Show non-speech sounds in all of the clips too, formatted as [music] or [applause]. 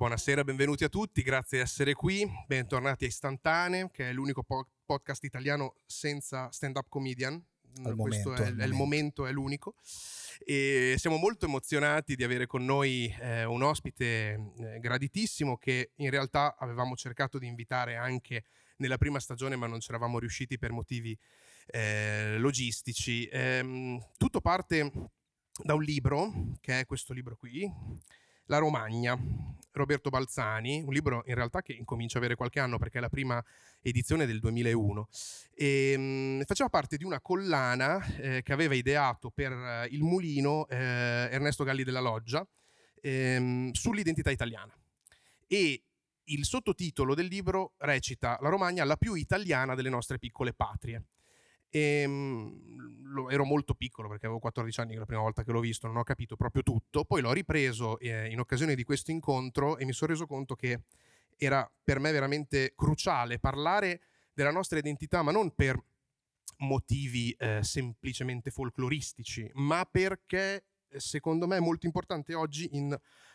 buonasera, benvenuti a tutti, grazie di essere qui, bentornati a Istantane, che è l'unico po- podcast italiano senza stand-up comedian. Al Questo momento, è, al è il momento, è l'unico. E siamo molto emozionati di avere con noi eh, un ospite eh, graditissimo che in realtà avevamo cercato di invitare anche nella prima stagione, ma non ci eravamo riusciti per motivi eh, logistici. Ehm, tutto parte da un libro, che è questo libro qui, La Romagna, Roberto Balzani, un libro in realtà che incomincia ad avere qualche anno perché è la prima edizione del 2001. E, mh, faceva parte di una collana eh, che aveva ideato per eh, il mulino eh, Ernesto Galli della Loggia ehm, sull'identità italiana. E il sottotitolo del libro recita La Romagna la più italiana delle nostre piccole patrie. E, ehm, lo, ero molto piccolo perché avevo 14 anni la prima volta che l'ho visto, non ho capito proprio tutto. Poi l'ho ripreso eh, in occasione di questo incontro e mi sono reso conto che era per me veramente cruciale parlare della nostra identità, ma non per motivi eh, semplicemente folcloristici, ma perché eh, secondo me è molto importante oggi in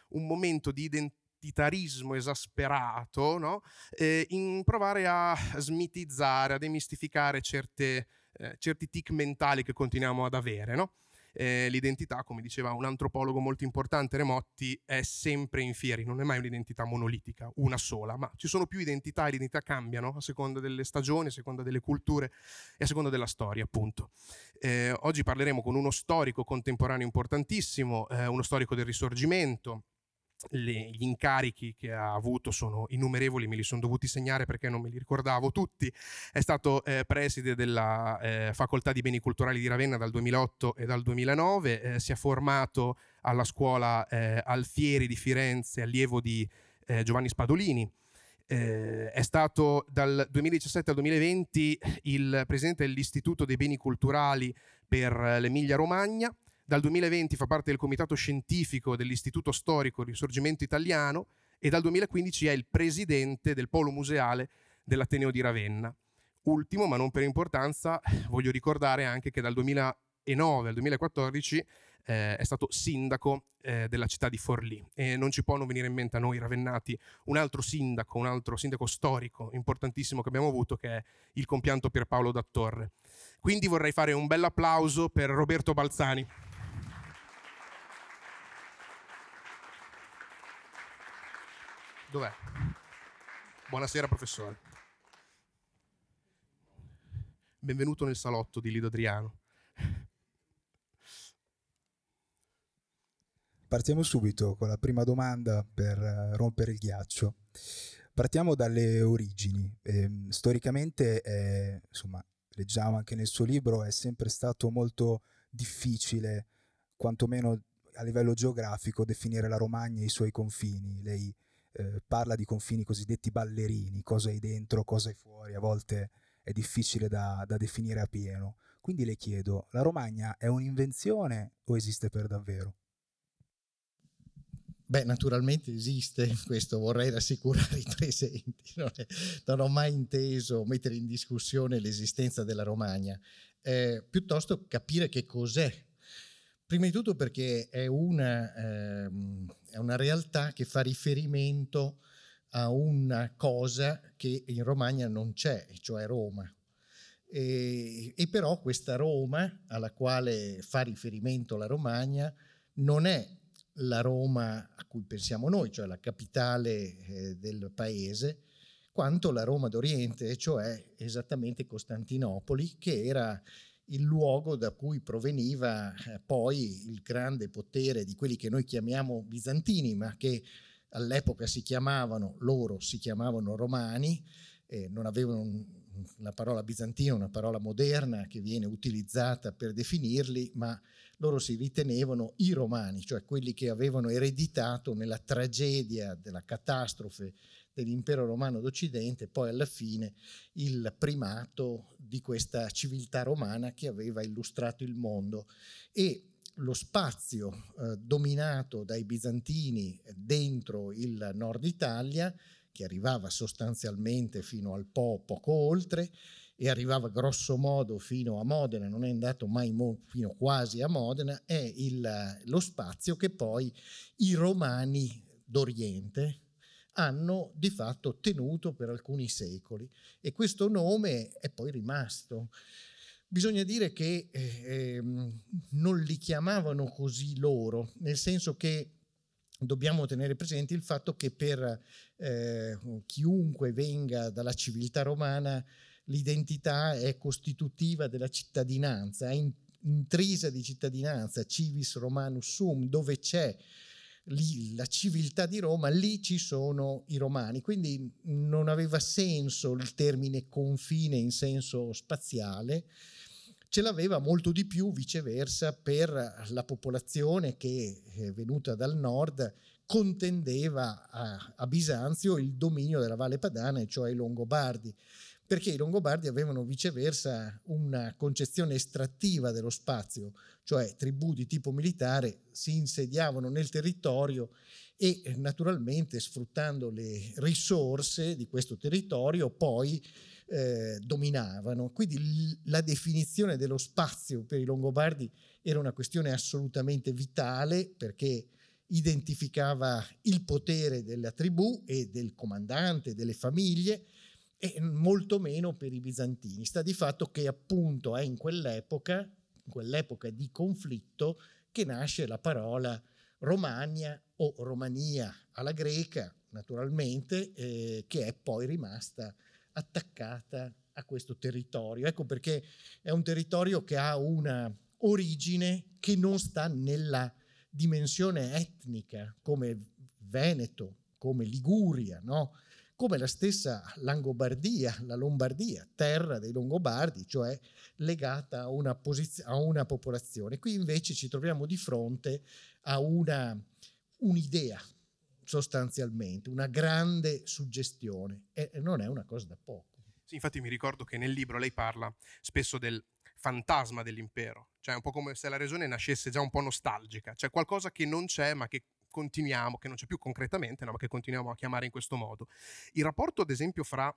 un momento di identitarismo esasperato, no? eh, in provare a smitizzare, a demistificare certe eh, certi tic mentali che continuiamo ad avere, no? Eh, l'identità, come diceva un antropologo molto importante, Remotti, è sempre in fieri, non è mai un'identità monolitica, una sola, ma ci sono più identità, e le identità cambiano a seconda delle stagioni, a seconda delle culture e a seconda della storia, appunto. Eh, oggi parleremo con uno storico contemporaneo importantissimo, eh, uno storico del risorgimento, le, gli incarichi che ha avuto sono innumerevoli, me li sono dovuti segnare perché non me li ricordavo tutti. È stato eh, preside della eh, Facoltà di Beni Culturali di Ravenna dal 2008 e dal 2009, eh, si è formato alla scuola eh, Alfieri di Firenze, allievo di eh, Giovanni Spadolini. Eh, è stato dal 2017 al 2020 il presidente dell'Istituto dei Beni Culturali per l'Emilia Romagna dal 2020 fa parte del comitato scientifico dell'Istituto Storico Risorgimento Italiano e dal 2015 è il presidente del polo museale dell'Ateneo di Ravenna. Ultimo, ma non per importanza, [laughs] voglio ricordare anche che dal 2009 al 2014 eh, è stato sindaco eh, della città di Forlì e non ci può non venire in mente a noi ravennati un altro sindaco, un altro sindaco storico importantissimo che abbiamo avuto che è il compianto Pierpaolo Dattorre. Quindi vorrei fare un bel applauso per Roberto Balzani. Dov'è? Buonasera professore. Benvenuto nel salotto di Lido Adriano. Partiamo subito con la prima domanda per eh, rompere il ghiaccio. Partiamo dalle origini. Ehm, eh, storicamente, è, insomma, leggiamo anche nel suo libro, è sempre stato molto difficile, quantomeno a livello geografico, definire la Romagna e i suoi confini. Lei eh, parla di confini cosiddetti ballerini, cosa hai dentro, cosa hai fuori, a volte è difficile da, da definire a pieno. Quindi le chiedo, la Romagna è un'invenzione o esiste per davvero? Beh, naturalmente esiste, [laughs] questo vorrei rassicurare i presenti, non, è, non ho mai inteso mettere in discussione l'esistenza della Romagna, eh, piuttosto capire che cos'è Prima di tutto perché è una, ehm, è una realtà che fa riferimento a una cosa che in Romagna non c'è, cioè Roma. E, e, però questa Roma alla quale fa riferimento la Romagna non è la Roma a cui pensiamo noi, cioè la capitale eh, del paese, quanto la Roma d'Oriente, cioè esattamente Costantinopoli, che era il luogo da cui proveniva eh, poi il grande potere di quelli che noi chiamiamo bizantini, ma che all'epoca si chiamavano, loro si chiamavano romani, eh, non avevano la parola bizantina, una parola moderna che viene utilizzata per definirli, ma loro si ritenevano i romani, cioè quelli che avevano ereditato nella tragedia della catastrofe dell'impero romano d'Occidente, poi alla fine il primato di questa civiltà romana che aveva illustrato il mondo e lo spazio eh, dominato dai bizantini dentro il nord Italia, che arrivava sostanzialmente fino al Po, poco oltre, e arrivava grosso modo fino a Modena, non è andato mai mo- fino quasi a Modena, è il, lo spazio che poi i romani d'Oriente, hanno di fatto tenuto per alcuni secoli e questo nome è poi rimasto. Bisogna dire che eh, non li chiamavano così loro, nel senso che dobbiamo tenere presente il fatto che per eh, chiunque venga dalla civiltà romana l'identità è costitutiva della cittadinanza, è intrisa di cittadinanza, civis romanus sum, dove c'è lì, la civiltà di Roma, lì ci sono i romani, quindi non aveva senso il termine confine in senso spaziale, ce l'aveva molto di più viceversa per la popolazione che è venuta dal nord contendeva a, a Bisanzio il dominio della Valle Padana, cioè i Longobardi perché i Longobardi avevano viceversa una concezione estrattiva dello spazio, cioè tribù di tipo militare si insediavano nel territorio e naturalmente sfruttando le risorse di questo territorio poi eh, dominavano. Quindi la definizione dello spazio per i Longobardi era una questione assolutamente vitale perché identificava il potere della tribù e del comandante, delle famiglie, e molto meno per i bizantini. Sta di fatto che appunto è in quell'epoca, in quell'epoca di conflitto, che nasce la parola Romagna o Romania alla greca, naturalmente, eh, che è poi rimasta attaccata a questo territorio. Ecco perché è un territorio che ha una origine che non sta nella dimensione etnica come Veneto, come Liguria, no? come la stessa Langobardia, la Lombardia, terra dei Longobardi, cioè legata a una, posiz- a una popolazione. Qui invece ci troviamo di fronte a una, un'idea sostanzialmente, una grande suggestione e non è una cosa da poco. Sì, infatti mi ricordo che nel libro lei parla spesso del fantasma dell'impero, cioè un po' come se la regione nascesse già un po' nostalgica, cioè qualcosa che non c'è ma che continuiamo, che non c'è più concretamente, no, ma che continuiamo a chiamare in questo modo. Il rapporto, ad esempio, fra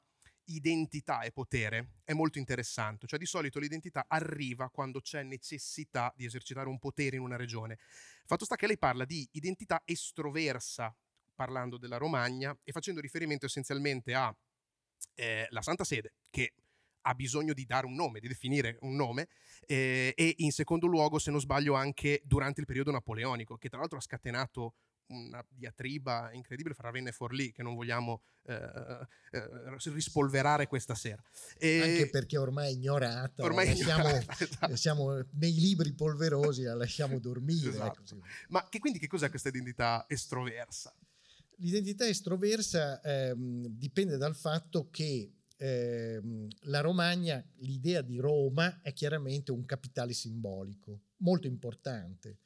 identità e potere è molto interessante, cioè di solito l'identità arriva quando c'è necessità di esercitare un potere in una regione. Fatto sta che lei parla di identità estroversa, parlando della Romagna e facendo riferimento essenzialmente alla eh, Santa Sede, che ha bisogno di dare un nome, di definire un nome, eh, e in secondo luogo, se non sbaglio, anche durante il periodo napoleonico, che tra l'altro ha scatenato una diatriba incredibile fra Ravenna e Forlì che non vogliamo eh, eh, eh rispolverare questa sera. E Anche perché ormai è ignorata, ormai lasciamo, ignorata, [laughs] esatto. siamo nei libri polverosi, la lasciamo dormire. Esatto. Eh, Ma che, quindi che cos'è questa identità estroversa? L'identità estroversa ehm, dipende dal fatto che ehm, la Romagna, l'idea di Roma è chiaramente un capitale simbolico molto importante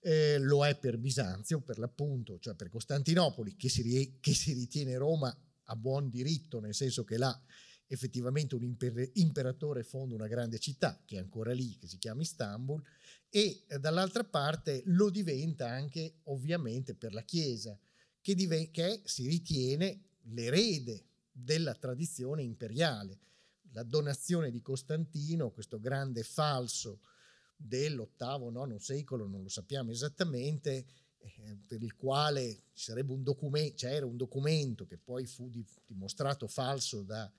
eh, lo è per Bisanzio, per l'appunto, cioè per Costantinopoli, che si, che si ritiene Roma a buon diritto, nel senso che là effettivamente un imper- imperatore fonda una grande città, che è ancora lì, che si chiama Istanbul, e eh, dall'altra parte lo diventa anche ovviamente per la Chiesa, che, dive- che si ritiene l'erede della tradizione imperiale. La donazione di Costantino, questo grande falso dell'ottavo, nono secolo, non lo sappiamo esattamente, eh, per il quale un documento, c'era cioè un documento che poi fu dimostrato falso da,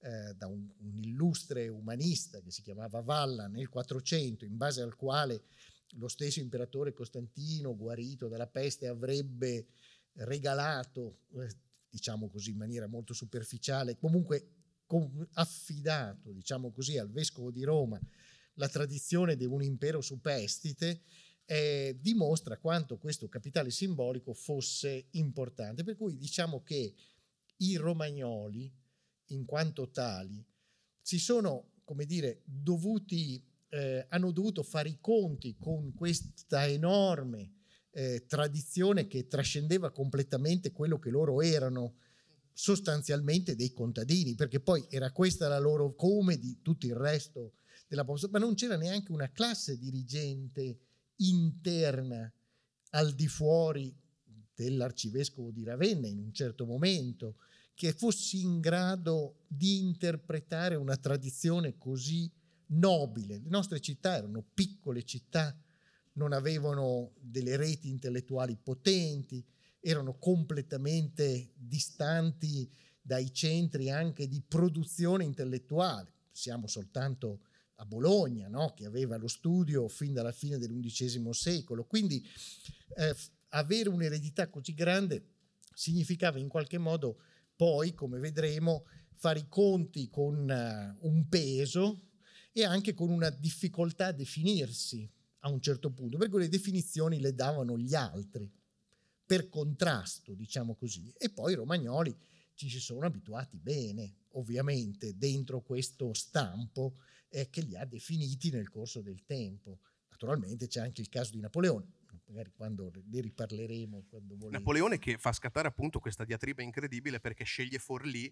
eh, da un, un, illustre umanista che si chiamava Valla nel 400, in base al quale lo stesso imperatore Costantino, guarito dalla peste, avrebbe regalato, eh, diciamo così, in maniera molto superficiale, comunque affidato, diciamo così, al vescovo di Roma la tradizione di un impero superstite, eh, dimostra quanto questo capitale simbolico fosse importante. Per cui diciamo che i romagnoli, in quanto tali, si sono, come dire, dovuti, eh, hanno dovuto fare i conti con questa enorme eh, tradizione che trascendeva completamente quello che loro erano sostanzialmente dei contadini, perché poi era questa la loro, come di tutto il resto dell'Apostolo, ma non c'era neanche una classe dirigente interna al di fuori dell'arcivescovo di Ravenna in un certo momento, che fosse in grado di interpretare una tradizione così nobile. Le nostre città erano piccole città, non avevano delle reti intellettuali potenti, erano completamente distanti dai centri anche di produzione intellettuale. Siamo soltanto a Bologna, no? che aveva lo studio fin dalla fine dell'undicesimo secolo. Quindi eh, avere un'eredità così grande significava in qualche modo poi, come vedremo, fare i conti con uh, un peso e anche con una difficoltà a definirsi a un certo punto, perché le definizioni le davano gli altri, per contrasto, diciamo così. E poi i romagnoli ci si sono abituati bene, ovviamente, dentro questo stampo eh, che li ha definiti nel corso del tempo. Naturalmente c'è anche il caso di Napoleone, magari quando ne riparleremo. Quando Napoleone che fa scattare appunto questa diatriba incredibile perché sceglie Forlì,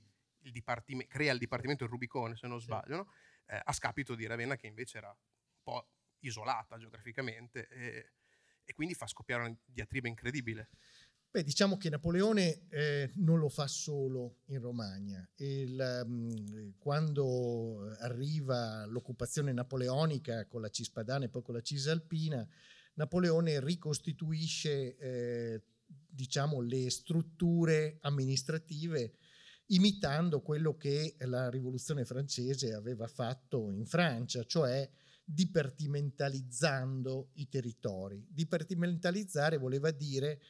il crea il dipartimento del Rubicone se non sbaglio, sì. no? eh, a scapito di Ravenna che invece era un po' isolata geograficamente e, e quindi fa scoppiare una diatriba incredibile. Beh, diciamo che Napoleone eh, non lo fa solo in Romagna. Il, um, quando arriva l'occupazione napoleonica con la Cispadana e poi con la Cisalpina, Napoleone ricostituisce eh, diciamo, le strutture amministrative imitando quello che la rivoluzione francese aveva fatto in Francia, cioè dipartimentalizzando i territori. Dipartimentalizzare voleva dire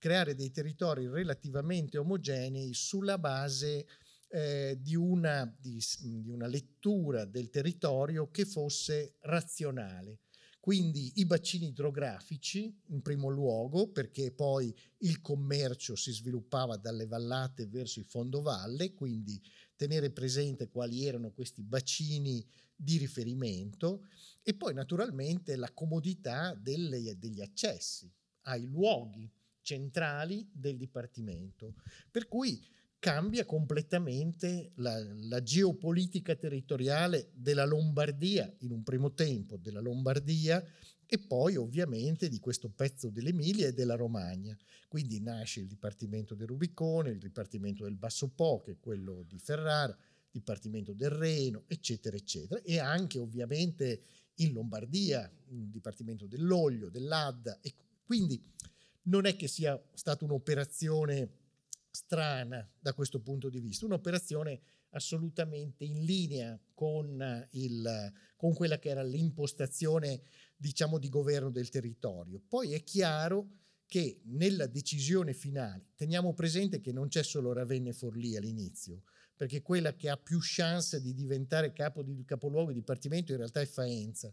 creare dei territori relativamente omogenei sulla base eh, di, una, di, di, una, lettura del territorio che fosse razionale. Quindi i bacini idrografici in primo luogo, perché poi il commercio si sviluppava dalle vallate verso il fondovalle, quindi tenere presente quali erano questi bacini di riferimento e poi naturalmente la comodità delle, degli accessi ai luoghi centrali del Dipartimento. Per cui cambia completamente la, la, geopolitica territoriale della Lombardia, in un primo tempo della Lombardia e poi ovviamente di questo pezzo dell'Emilia e della Romagna. Quindi nasce il Dipartimento del Rubicone, il Dipartimento del Basso Po, che è quello di Ferrara, il Dipartimento del Reno, eccetera, eccetera, e anche ovviamente in Lombardia, il Dipartimento dell'Olio, dell'Adda. E quindi non è che sia stata un'operazione strana da questo punto di vista, un'operazione assolutamente in linea con, il, con quella che era l'impostazione diciamo, di governo del territorio. Poi è chiaro che nella decisione finale, teniamo presente che non c'è solo Ravenna e Forlì all'inizio, perché quella che ha più chance di diventare capo di, capoluogo di dipartimento in realtà è Faenza,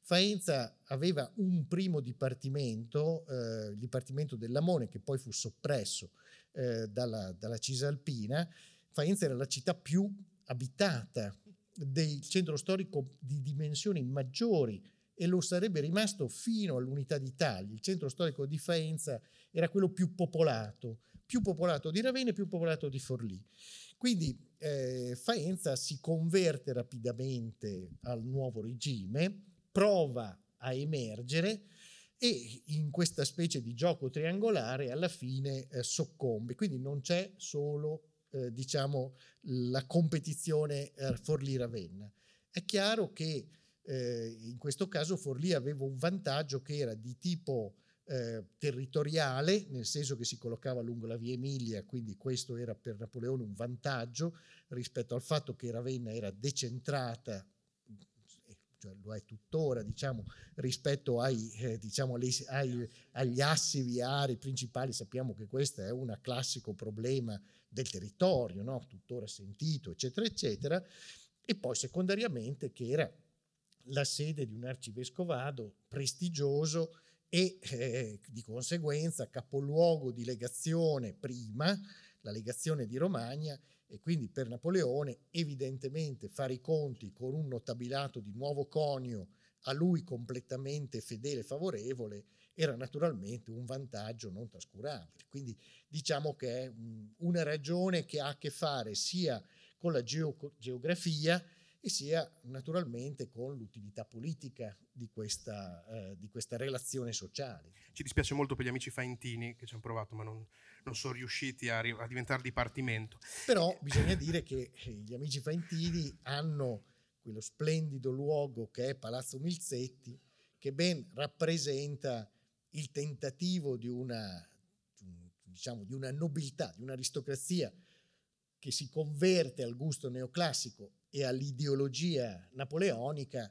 Faenza aveva un primo dipartimento, eh, il dipartimento dell'Amone, che poi fu soppresso eh, dalla, dalla Cisalpina. Faenza era la città più abitata del centro storico di dimensioni maggiori e lo sarebbe rimasto fino all'unità d'Italia. Il centro storico di Faenza era quello più popolato, più popolato di Ravenna e più popolato di Forlì. Quindi eh, Faenza si converte rapidamente al nuovo regime prova a emergere e in questa specie di gioco triangolare alla fine eh, soccombe. Quindi non c'è solo eh, diciamo, la competizione eh, Forlì-Ravenna. È chiaro che eh, in questo caso Forlì aveva un vantaggio che era di tipo eh, territoriale, nel senso che si collocava lungo la via Emilia, quindi questo era per Napoleone un vantaggio rispetto al fatto che Ravenna era decentrata cioè lo è tuttora, diciamo, rispetto ai, eh, diciamo, alle, ai, agli assi viari principali. Sappiamo che questo è un classico problema del territorio, no? tuttora sentito, eccetera, eccetera. E poi secondariamente che era la sede di un arcivescovado prestigioso e eh, di conseguenza capoluogo di legazione prima, la legazione di Romagna, e quindi per Napoleone evidentemente fare i conti con un notabilato di nuovo conio a lui completamente fedele e favorevole era naturalmente un vantaggio non trascurabile. Quindi diciamo che è una ragione che ha a che fare sia con la geografia e sia naturalmente con l'utilità politica di questa, eh, di questa, relazione sociale. Ci dispiace molto per gli amici faintini che ci hanno provato ma non, non sono riusciti a, a, diventare dipartimento. Però bisogna dire che eh, gli amici faintini hanno quello splendido luogo che è Palazzo Milzetti che ben rappresenta il tentativo di una, diciamo, di una nobiltà, di un'aristocrazia che si converte al gusto neoclassico e all'ideologia napoleonica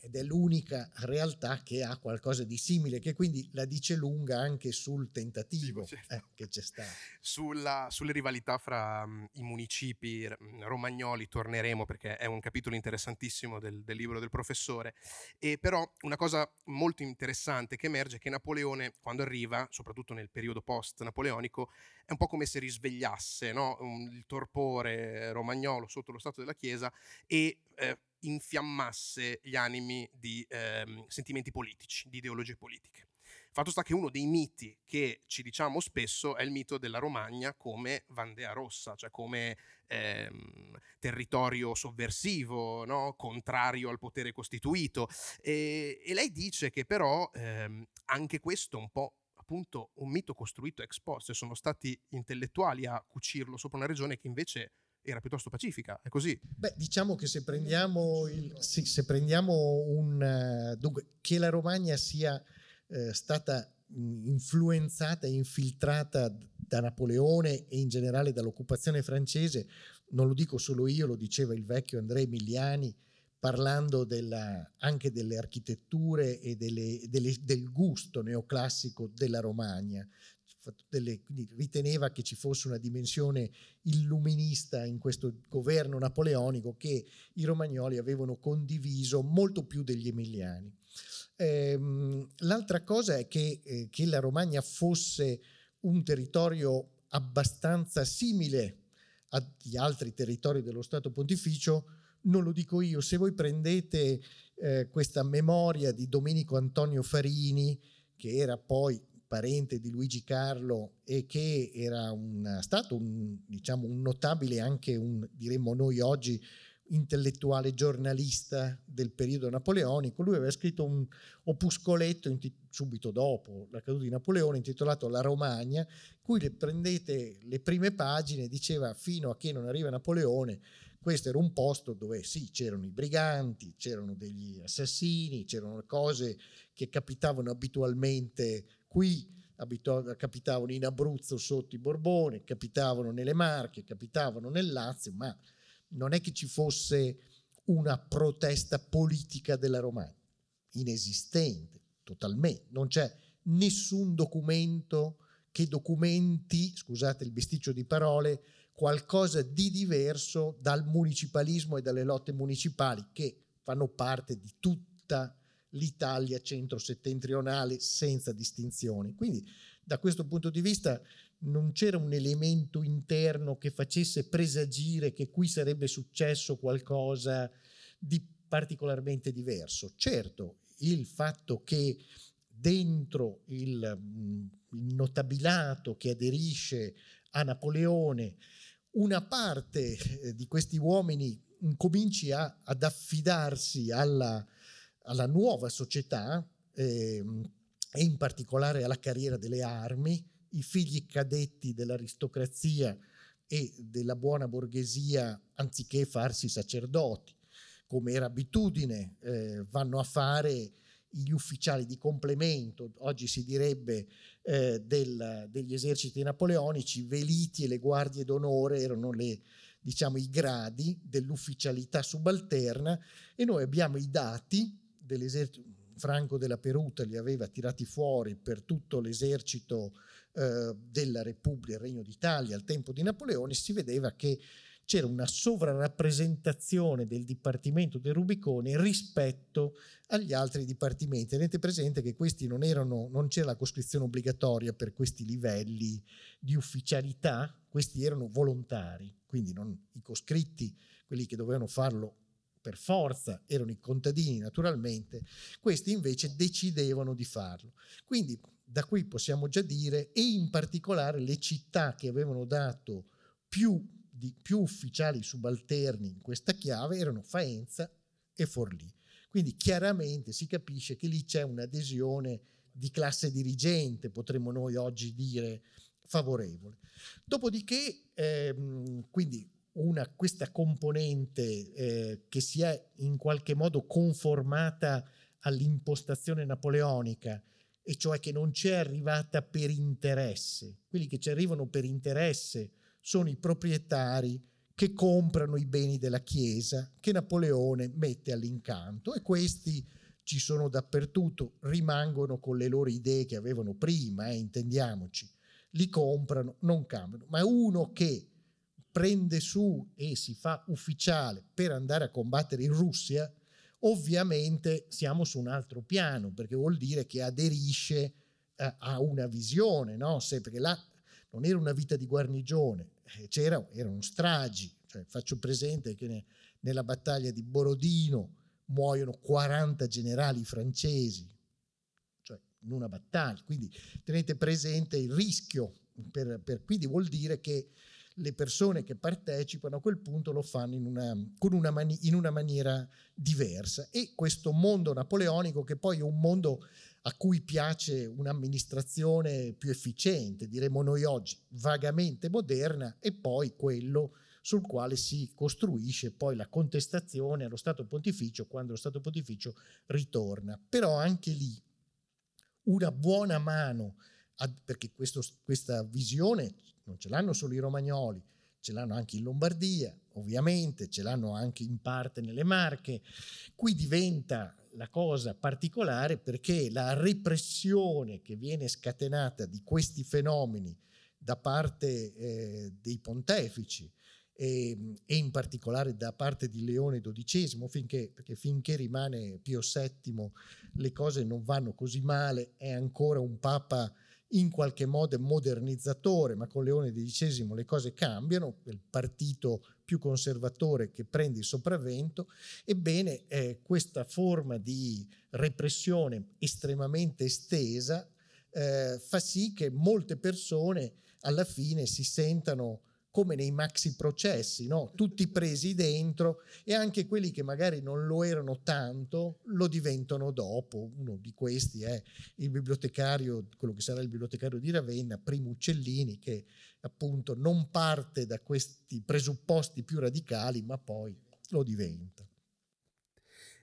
ed è l'unica realtà che ha qualcosa di simile, che quindi la dice lunga anche sul tentativo sì, certo. eh, che c'è stato. Sulla, sulle rivalità fra um, i municipi mm, romagnoli torneremo perché è un capitolo interessantissimo del, del, libro del professore, e però una cosa molto interessante che emerge è che Napoleone quando arriva, soprattutto nel periodo post-napoleonico, è un po' come se risvegliasse no? il torpore romagnolo sotto lo stato della Chiesa e eh, infiammasse gli animi di ehm, sentimenti politici, di ideologie politiche. Fatto sta che uno dei miti che ci diciamo spesso è il mito della Romagna come Vandea rossa, cioè come ehm, territorio sovversivo, no? contrario al potere costituito. E, e, lei dice che però ehm, anche questo è un po' appunto un mito costruito ex post, cioè sono stati intellettuali a cucirlo sopra una regione che invece era piuttosto pacifica, è così. Beh, diciamo che se prendiamo, il, se, se prendiamo un... Eh, dunque, che la Romagna sia eh, stata mm, influenzata e infiltrata da Napoleone e in generale dall'occupazione francese, non lo dico solo io, lo diceva il vecchio André Emiliani, parlando della, anche delle architetture e delle, delle, del gusto neoclassico della Romagna delle, quindi riteneva che ci fosse una dimensione illuminista in questo governo napoleonico che i romagnoli avevano condiviso molto più degli emiliani. Ehm, l'altra cosa è che, eh, che la Romagna fosse un territorio abbastanza simile agli altri territori dello Stato pontificio, non lo dico io, se voi prendete eh, questa memoria di Domenico Antonio Farini, che era poi parente di Luigi Carlo e che era un, stato un, diciamo, un notabile, anche un, diremmo noi oggi, intellettuale giornalista del periodo napoleonico, lui aveva scritto un opuscoletto tit- subito dopo la caduta di Napoleone intitolato La Romagna, in cui le prendete le prime pagine, diceva fino a che non arriva Napoleone, questo era un posto dove sì, c'erano i briganti, c'erano degli assassini, c'erano cose che capitavano abitualmente qui abito- capitavano in Abruzzo sotto i Borbone, capitavano nelle Marche, capitavano nel Lazio, ma non è che ci fosse una protesta politica della Romagna, inesistente, totalmente, non c'è nessun documento che documenti, scusate il besticcio di parole, qualcosa di diverso dal municipalismo e dalle lotte municipali che fanno parte di tutta l'Italia centro-settentrionale senza distinzioni. Quindi da questo punto di vista non c'era un elemento interno che facesse presagire che qui sarebbe successo qualcosa di particolarmente diverso. Certo, il fatto che dentro il, mm, il notabilato che aderisce a Napoleone una parte eh, di questi uomini cominci a, ad affidarsi alla alla nuova società eh, e in particolare alla carriera delle armi, i figli cadetti dell'aristocrazia e della buona borghesia, anziché farsi sacerdoti, come era abitudine, eh, vanno a fare gli ufficiali di complemento, oggi si direbbe eh, del, degli eserciti napoleonici, veliti e le guardie d'onore erano le, diciamo, i gradi dell'ufficialità subalterna e noi abbiamo i dati dell'esercito, Franco della Peruta li aveva tirati fuori per tutto l'esercito eh, della Repubblica, il Regno d'Italia, al tempo di Napoleone, si vedeva che c'era una sovrarappresentazione del Dipartimento del Rubicone rispetto agli altri dipartimenti. Tenete presente che questi non erano, non c'era la coscrizione obbligatoria per questi livelli di ufficialità, questi erano volontari, quindi non, i coscritti, quelli che dovevano farlo per forza erano i contadini naturalmente, questi invece decidevano di farlo. Quindi da qui possiamo già dire, e in particolare le città che avevano dato più, di, più ufficiali subalterni in questa chiave erano Faenza e Forlì. Quindi chiaramente si capisce che lì c'è un'adesione di classe dirigente, potremmo noi oggi dire, favorevole. Dopodiché, ehm, quindi una, questa componente eh, che si è in qualche modo conformata all'impostazione napoleonica, e cioè che non c'è arrivata per interesse. Quelli che ci arrivano per interesse sono i proprietari che comprano i beni della Chiesa che Napoleone mette all'incanto e questi ci sono dappertutto, rimangono con le loro idee che avevano prima, eh, intendiamoci, li comprano, non cambiano, ma uno che prende su e si fa ufficiale per andare a combattere in Russia, ovviamente siamo su un altro piano, perché vuol dire che aderisce eh, a una visione, no? Se, perché là non era una vita di guarnigione, eh, c'era, erano stragi, cioè, faccio presente che ne, nella battaglia di Borodino muoiono 40 generali francesi, cioè in una battaglia, quindi tenete presente il rischio, per, per, quindi vuol dire che le persone che partecipano a quel punto lo fanno in una, una mani- in una maniera diversa. E questo mondo napoleonico, che poi è un mondo a cui piace un'amministrazione più efficiente, diremmo noi oggi, vagamente moderna, e poi quello sul quale si costruisce poi la contestazione allo Stato Pontificio quando lo Stato Pontificio ritorna. Però anche lì una buona mano, perché questo, questa visione non ce l'hanno solo i romagnoli, ce l'hanno anche in Lombardia, ovviamente, ce l'hanno anche in parte nelle Marche. Qui diventa la cosa particolare perché la repressione che viene scatenata di questi fenomeni da parte eh, dei pontefici e, ehm, e, in particolare da parte di Leone XII, finché, perché finché rimane Pio VII le cose non vanno così male, è ancora un papa in qualche modo modernizzatore, ma con Leone XVI le cose cambiano, il partito più conservatore che prende il sopravvento, ebbene eh, questa forma di repressione estremamente estesa eh, fa sì che molte persone alla fine si sentano come nei maxi processi, no? tutti presi dentro e anche quelli che magari non lo erano tanto lo diventano dopo. Uno di questi è il bibliotecario, quello che sarà il bibliotecario di Ravenna, Primo Uccellini, che appunto non parte da questi presupposti più radicali, ma poi lo diventa.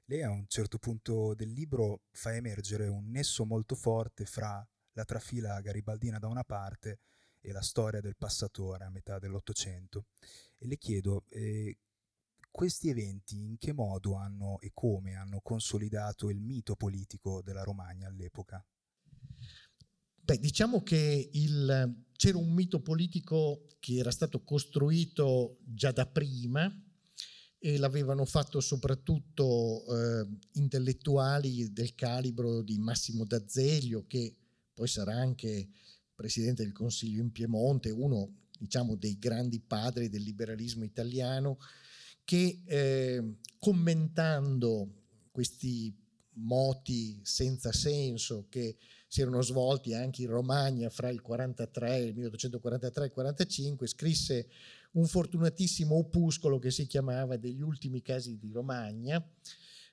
Lei a un certo punto del libro fa emergere un nesso molto forte fra la trafila garibaldina da una parte e la storia del passatore a metà dell'Ottocento. E le chiedo, eh, questi eventi in che modo hanno e come hanno consolidato il mito politico della Romagna all'epoca? Beh, diciamo che il, c'era un mito politico che era stato costruito già da prima e l'avevano fatto soprattutto eh, intellettuali del calibro di Massimo D'Azeglio, che poi sarà anche presidente del Consiglio in Piemonte, uno diciamo, dei grandi padri del liberalismo italiano, che eh, commentando questi moti senza senso che si erano svolti anche in Romagna fra il 43 1843 e il 1845, scrisse un fortunatissimo opuscolo che si chiamava Degli ultimi casi di Romagna,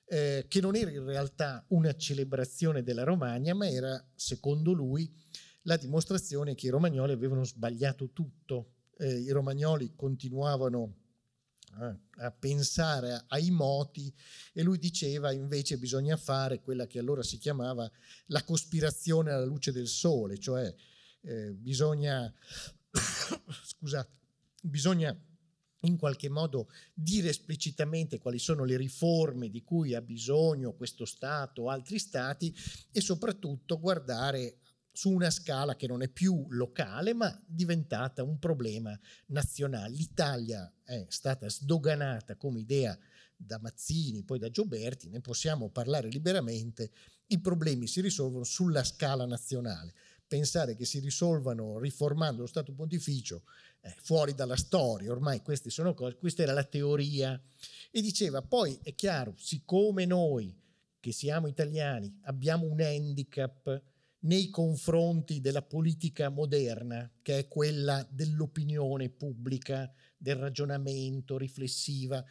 eh, che non era in realtà una celebrazione della Romagna, ma era, secondo lui, la dimostrazione è che i romagnoli avevano sbagliato tutto. Eh, I romagnoli continuavano a, eh, a pensare ai moti e lui diceva invece bisogna fare quella che allora si chiamava la cospirazione alla luce del sole, cioè eh, bisogna, [coughs] scusate, bisogna in qualche modo dire esplicitamente quali sono le riforme di cui ha bisogno questo Stato o altri Stati e soprattutto guardare su una scala che non è più locale ma diventata un problema nazionale. L'Italia è stata sdoganata come idea da Mazzini, poi da Gioberti, ne possiamo parlare liberamente, i problemi si risolvono sulla scala nazionale. Pensare che si risolvano riformando lo Stato Pontificio eh, fuori dalla storia, ormai queste sono cose, questa era la teoria. E diceva, poi è chiaro, siccome noi che siamo italiani abbiamo un handicap, nei confronti della politica moderna, che è quella dell'opinione pubblica, del ragionamento riflessiva.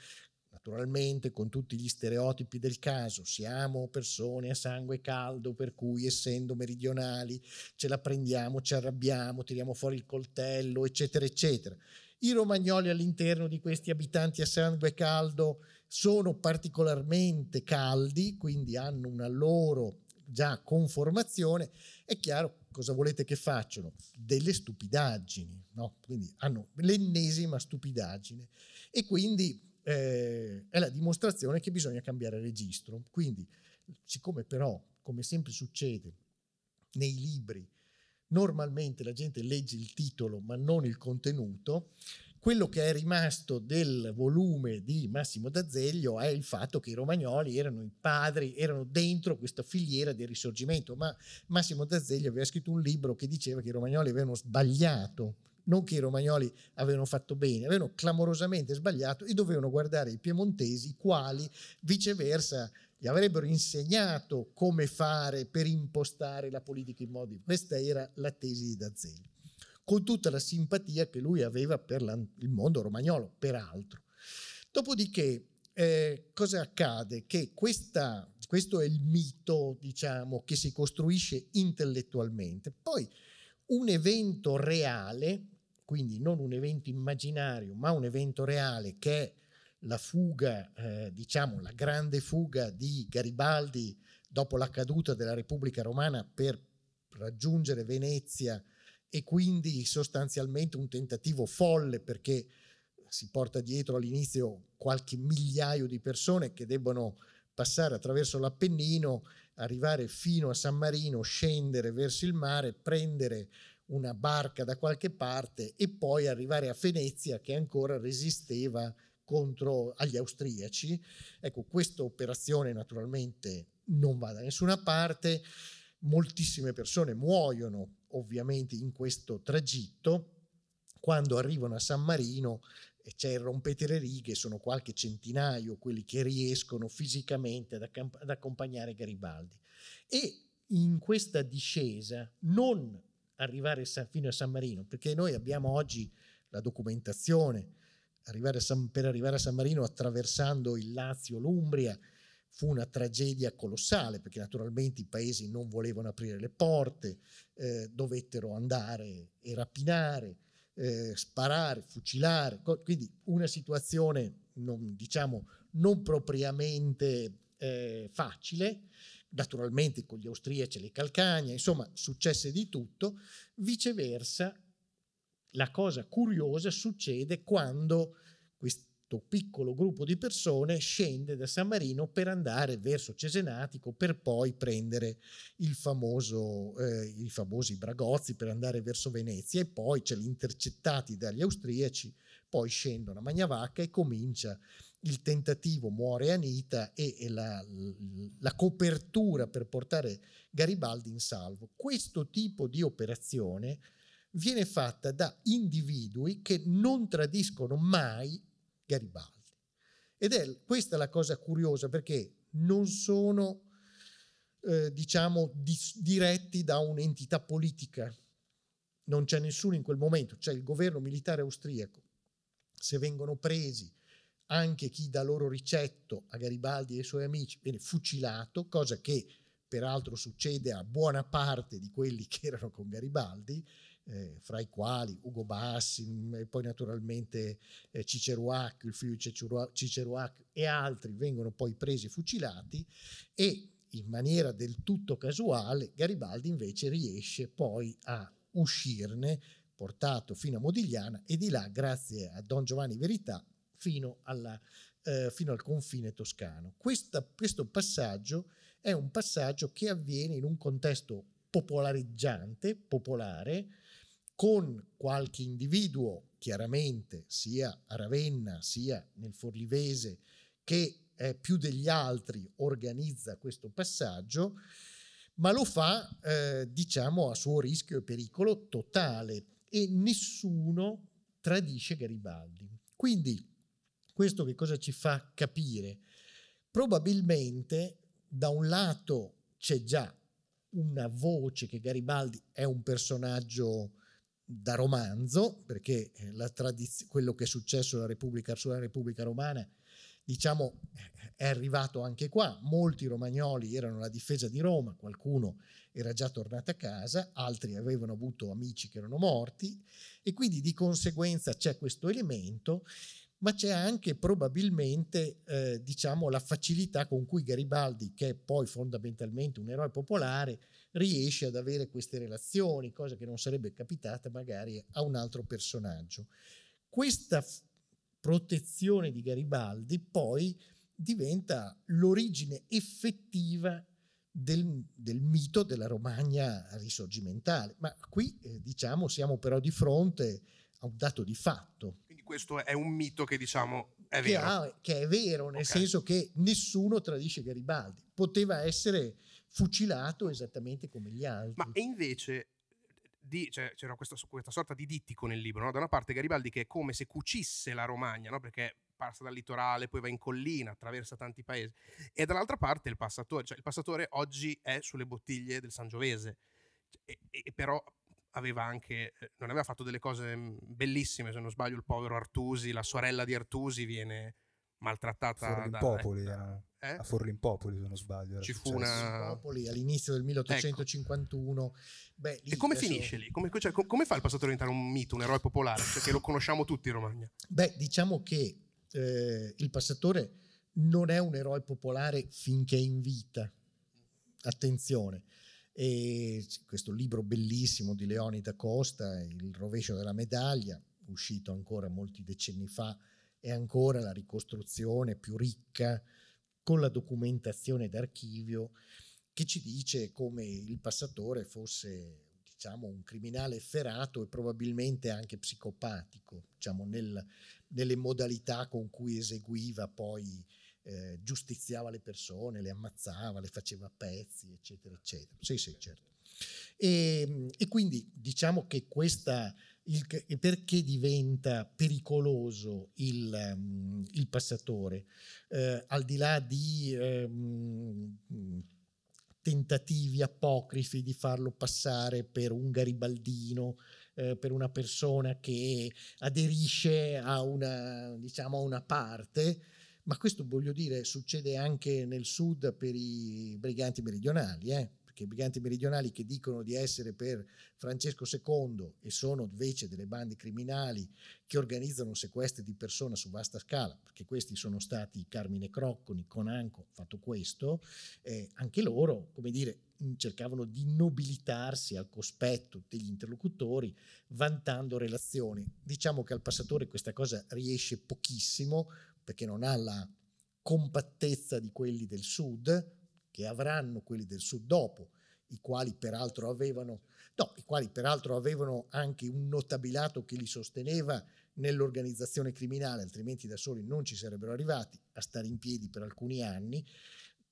Naturalmente, con tutti gli stereotipi del caso, siamo persone a sangue caldo, per cui essendo meridionali ce la prendiamo, ci arrabbiamo, tiriamo fuori il coltello, eccetera, eccetera. I romagnoli all'interno di questi abitanti a sangue caldo sono particolarmente caldi, quindi hanno una loro già con formazione, è chiaro cosa volete che facciano? Delle stupidaggini, no? Quindi hanno l'ennesima stupidaggine e quindi eh, è la dimostrazione che bisogna cambiare registro. Quindi, siccome però, come sempre succede nei libri, normalmente la gente legge il titolo ma non il contenuto, quello che è rimasto del volume di Massimo D'Azeglio è il fatto che i romagnoli erano i padri, erano dentro questa filiera del risorgimento, ma Massimo D'Azeglio aveva scritto un libro che diceva che i romagnoli avevano sbagliato, non che i romagnoli avevano fatto bene, avevano clamorosamente sbagliato e dovevano guardare i piemontesi, i quali viceversa gli avrebbero insegnato come fare per impostare la politica in modi. Questa era la tesi di D'Azeglio con tutta la simpatia che lui aveva per la, il mondo romagnolo, peraltro. Dopodiché, eh, cosa accade? Che questa, questo è il mito, diciamo, che si costruisce intellettualmente. Poi un evento reale, quindi non un evento immaginario, ma un evento reale che è la fuga, eh, diciamo, la grande fuga di Garibaldi dopo la caduta della Repubblica Romana per raggiungere Venezia e quindi sostanzialmente un tentativo folle perché si porta dietro all'inizio qualche migliaio di persone che debbono passare attraverso l'Appennino, arrivare fino a San Marino, scendere verso il mare, prendere una barca da qualche parte e poi arrivare a Venezia che ancora resisteva contro agli austriaci. Ecco, questa operazione naturalmente non va da nessuna parte Moltissime persone muoiono ovviamente in questo tragitto. Quando arrivano a San Marino e eh, c'è il rompete le righe, sono qualche centinaio quelli che riescono fisicamente ad, accamp- ad accompagnare Garibaldi. E in questa discesa non arrivare fino a San Marino, perché noi abbiamo oggi la documentazione, arrivare San, per arrivare a San Marino attraversando il Lazio, l'Umbria, fu una tragedia colossale perché naturalmente i paesi non volevano aprire le porte, eh, dovettero andare e rapinare, eh, sparare, fucilare, quindi una situazione non, diciamo non propriamente eh, facile, naturalmente con gli austriaci le calcagna, insomma successe di tutto, viceversa la cosa curiosa succede quando questi certo piccolo gruppo di persone scende da San Marino per andare verso Cesenatico per poi prendere famoso, eh, i famosi Bragozzi per andare verso Venezia e poi ce li intercettati dagli austriaci, poi scendono a Magnavacca e comincia il tentativo muore Anita e, e la, la, copertura per portare Garibaldi in salvo. Questo tipo di operazione viene fatta da individui che non tradiscono mai Garibaldi. Ed è questa la cosa curiosa perché non sono, eh, diciamo, di, diretti da un'entità politica. Non c'è nessuno in quel momento, c'è il governo militare austriaco. Se vengono presi anche chi dà loro ricetto a Garibaldi e ai suoi amici viene fucilato, cosa che peraltro succede a buona parte di quelli [laughs] che erano con Garibaldi, eh, fra i quali Ugo Bassi, mm, e poi naturalmente eh, Ciceruac, il figlio di Ciceruac e altri vengono poi presi e fucilati e in maniera del tutto casuale Garibaldi invece riesce poi a uscirne portato fino a Modigliana e di là grazie a Don Giovanni Verità fino, alla, eh, fino al confine toscano. Questa, questo passaggio è un passaggio che avviene in un contesto popolareggiante, popolare, con qualche individuo, chiaramente sia a Ravenna sia nel Forlivese, che eh, più degli altri organizza questo passaggio, ma lo fa eh, diciamo a suo rischio e pericolo totale e nessuno tradisce Garibaldi. Quindi questo che cosa ci fa capire? Probabilmente da un lato c'è già una voce che Garibaldi è un personaggio da romanzo, perché eh, tradiz- quello che è successo alla Repubblica, sulla Repubblica Romana diciamo, è arrivato anche qua. Molti romagnoli erano alla difesa di Roma, qualcuno era già tornato a casa, altri avevano avuto amici che erano morti e quindi di conseguenza c'è questo elemento ma c'è anche probabilmente eh, diciamo, la facilità con cui Garibaldi, che è poi fondamentalmente un eroe popolare, riesce ad avere queste relazioni, cosa che non sarebbe capitata magari a un altro personaggio. Questa f- protezione di Garibaldi poi diventa l'origine effettiva del, del, mito della Romagna risorgimentale. Ma qui eh, diciamo siamo però di fronte a un dato di fatto questo è un mito che diciamo è che vero. Ha, che, è vero, nel okay. senso che nessuno tradisce Garibaldi. Poteva essere fucilato esattamente come gli altri. Ma invece di, cioè, c'era questa, questa, sorta di dittico nel libro, no? da una parte Garibaldi che è come se cucisse la Romagna, no? perché passa dal litorale, poi va in collina, attraversa tanti paesi, e dall'altra parte il passatore, cioè il passatore oggi è sulle bottiglie del Sangiovese, e, e però aveva anche, eh, non aveva fatto delle cose mm, bellissime, se non sbaglio il povero Artusi, la sorella di Artusi viene maltrattata da, Popoli, da, eh? a Forlimpopoli se non sbaglio ci fu una Popoli all'inizio del 1851 ecco. Beh, e come adesso... finisce lì? Come, cioè, come, fa il passatore a diventare un mito, un eroe popolare? Cioè, che lo conosciamo tutti in Romagna beh diciamo che eh, il passatore non è un eroe popolare finché è in vita attenzione e questo libro bellissimo di Leoni da Costa, Il rovescio della medaglia, uscito ancora molti decenni fa, è ancora la ricostruzione più ricca con la documentazione d'archivio che ci dice come il passatore fosse diciamo, un criminale ferato e probabilmente anche psicopatico, diciamo, nel, nelle modalità con cui eseguiva poi eh, giustiziava le persone, le ammazzava, le faceva a pezzi, eccetera, eccetera. Sì, sì, certo. E, ehm, e quindi diciamo che questa, il, perché diventa pericoloso il, mm, il passatore, eh, al di là di... Um, tentativi apocrifi di farlo passare per un garibaldino, eh, per una persona che aderisce a una, diciamo, a una parte, ma questo voglio dire succede anche nel sud per i briganti meridionali, eh? perché i briganti meridionali che dicono di essere per Francesco II e sono invece delle bande criminali che organizzano sequestri di persona su vasta scala, perché questi sono stati Carmine Crocconi, Conanco, fatto questo, eh, anche loro, come dire, cercavano di nobilitarsi al cospetto degli interlocutori vantando relazioni. Diciamo che al passatore questa cosa riesce pochissimo, perché non ha la compattezza di quelli del sud, che avranno quelli del sud dopo, i quali peraltro avevano, no, i quali peraltro avevano anche un notabilato che li sosteneva nell'organizzazione criminale, altrimenti da soli non ci sarebbero arrivati a stare in piedi per alcuni anni.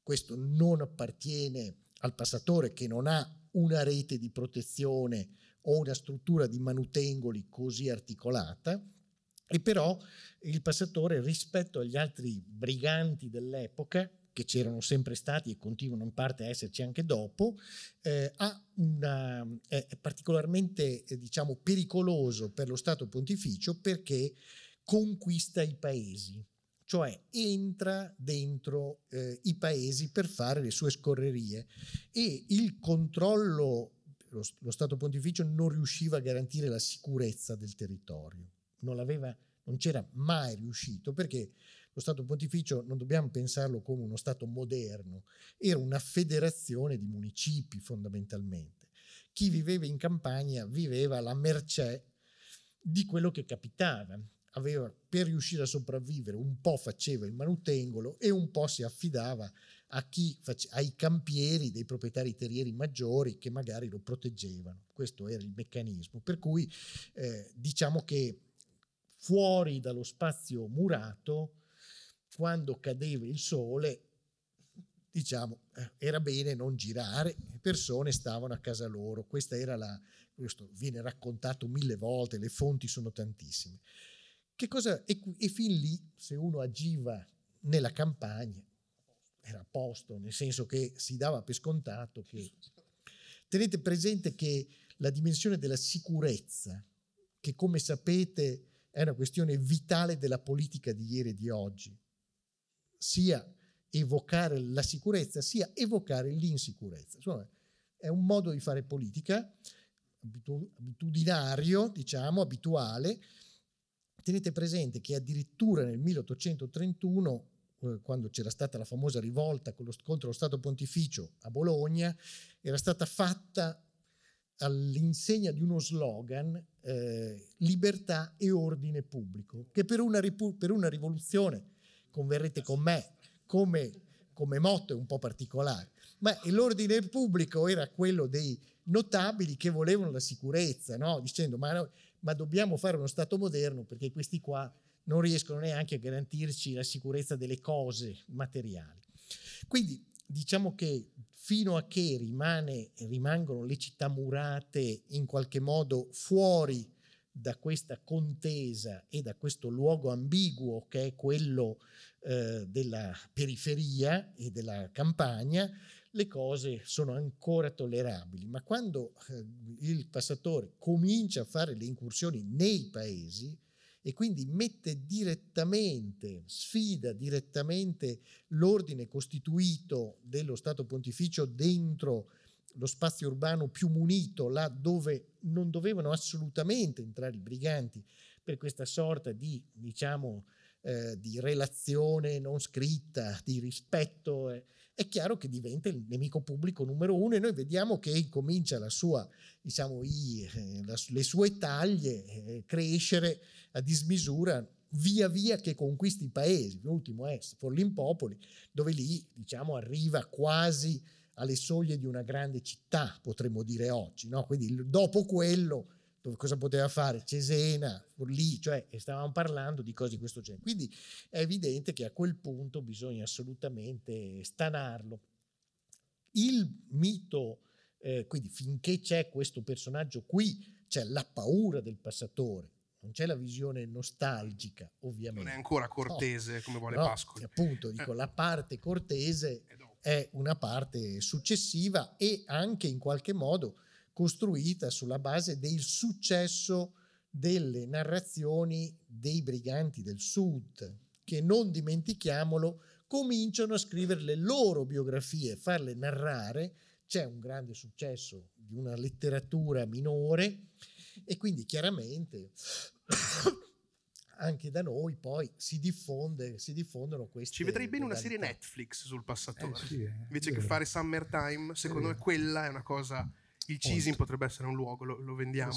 Questo non appartiene al passatore che non ha una rete di protezione o una struttura di manutengoli così articolata, e però il passatore rispetto agli altri briganti dell'epoca, che c'erano sempre stati e continuano in parte a esserci anche dopo, eh, una, è particolarmente eh, diciamo, pericoloso per lo Stato pontificio perché conquista i paesi, cioè entra dentro eh, i paesi per fare le sue scorrerie e il controllo, lo, lo Stato pontificio non riusciva a garantire la sicurezza del territorio non, non c'era mai riuscito perché lo Stato Pontificio non dobbiamo pensarlo come uno Stato moderno, era una federazione di municipi fondamentalmente. Chi viveva in campagna viveva alla mercé di quello che capitava. Aveva, per riuscire a sopravvivere, un po' faceva il manutengolo e un po' si affidava face, ai campieri dei proprietari terrieri maggiori che magari lo proteggevano. Questo era il meccanismo. Per cui eh, diciamo che fuori dallo spazio murato, quando cadeva il sole, diciamo, eh, era bene non girare, le persone stavano a casa loro. Questa era la, questo viene raccontato mille volte, le fonti sono tantissime. che Cosa, e, e fin lì, se uno agiva nella campagna, era a posto, nel senso che si dava per scontato che... Tenete presente che la dimensione della sicurezza, che come sapete è una questione vitale della politica di ieri e di oggi, sia evocare la sicurezza sia evocare l'insicurezza. Insomma, è un modo di fare politica abitudinario, diciamo, abituale. Tenete presente che addirittura nel 1831, eh, quando c'era stata la famosa rivolta contro lo Stato Pontificio a Bologna, era stata fatta all'insegna di uno slogan eh, libertà e ordine pubblico, che per una, ripu- per una rivoluzione, converrete con me, come, come motto è un po' particolare, ma l'ordine pubblico era quello dei notabili che volevano la sicurezza, no? dicendo ma, no, ma dobbiamo fare uno Stato moderno perché questi qua non riescono neanche a garantirci la sicurezza delle cose materiali. Quindi diciamo che fino a che rimane, rimangono le città murate in qualche modo fuori da questa contesa e da questo luogo ambiguo che è quello eh, della periferia e della campagna, le cose sono ancora tollerabili, ma quando eh, il passatore comincia a fare le incursioni nei paesi, e quindi mette direttamente, sfida direttamente l'ordine costituito dello Stato pontificio dentro lo spazio urbano più munito, là dove non dovevano assolutamente entrare i briganti per questa sorta di, diciamo, eh, di relazione non scritta, di rispetto. Eh, è chiaro che diventa il nemico pubblico numero uno e noi vediamo che incomincia la sua, diciamo, i, eh, la, le sue taglie eh, crescere a dismisura via via che conquisti i paesi. L'ultimo è Forlimpopoli, dove lì diciamo, arriva quasi alle soglie di una grande città, potremmo dire oggi. No? Quindi dopo quello dove cosa poteva fare Cesena, Forlì, cioè stavamo parlando di cose di questo genere. Quindi è evidente che a quel punto bisogna assolutamente stanarlo. Il mito, eh, quindi finché c'è questo personaggio qui, c'è la paura del passatore, non c'è la visione nostalgica, ovviamente. Non è ancora cortese no, come vuole no, Pascoli. Appunto, dico, la parte cortese [laughs] è una parte successiva e anche in qualche modo costruita sulla base del successo delle narrazioni dei briganti del Sud, che non dimentichiamolo, cominciano a scrivere le loro biografie, farle narrare. C'è un grande successo di una letteratura minore e quindi chiaramente [coughs] anche da noi poi si, diffonde, si diffondono questi. Ci vedrei bene una serie Netflix sul eh, passatore. Eh sì, eh, Invece che fare Summertime, secondo me quella è una cosa il Cisin potrebbe essere un luogo, lo, lo vendiamo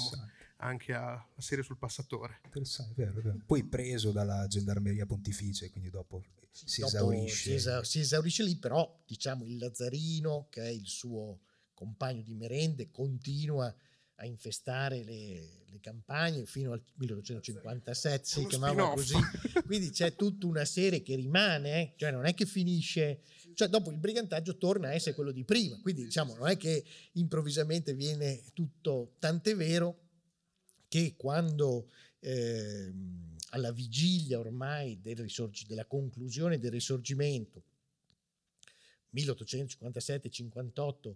anche a serie sul passatore. Interessante, vero, vero. Poi preso dalla gendarmeria pontificia, quindi dopo si dopo esaurisce. Si, esaurisce lì, però diciamo il Lazzarino, che è il suo compagno di merende, continua a a infestare le, le campagne fino al 1857, si chiamava così. Quindi c'è tutta una serie che rimane, eh. cioè non è che finisce, cioè dopo il brigantaggio torna a essere quello di prima, quindi diciamo non è che improvvisamente viene tutto, tant'è vero che quando eh, alla vigilia ormai del risorg- della conclusione del risorgimento, 1857-58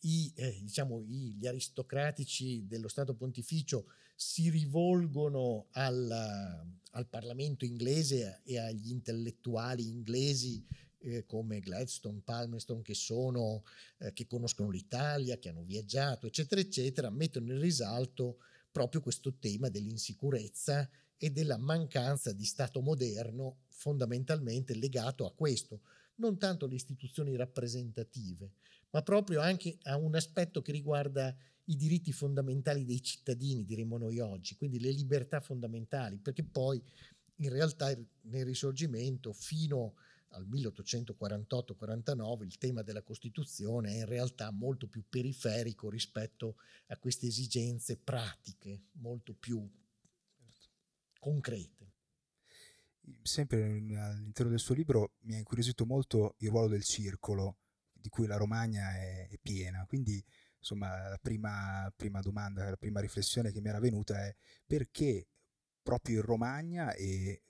i, eh, diciamo, i, gli aristocratici dello Stato Pontificio si rivolgono alla, al Parlamento inglese e agli intellettuali inglesi eh, come Gladstone, Palmerston, che, sono, eh, che conoscono l'Italia, che hanno viaggiato, eccetera, eccetera, mettono in risalto proprio questo tema dell'insicurezza e della mancanza di Stato moderno fondamentalmente legato a questo, non tanto le istituzioni rappresentative, ma proprio anche a un aspetto che riguarda i diritti fondamentali dei cittadini, diremmo noi oggi, quindi le libertà fondamentali, perché poi in realtà nel risorgimento fino al 1848-49 il tema della Costituzione è in realtà molto più periferico rispetto a queste esigenze pratiche, molto più concrete sempre all'interno del suo libro mi ha incuriosito molto il ruolo del circolo, di cui la Romagna è, è piena. Quindi, insomma, la prima, prima, domanda, la prima riflessione che mi era venuta è perché proprio in Romagna e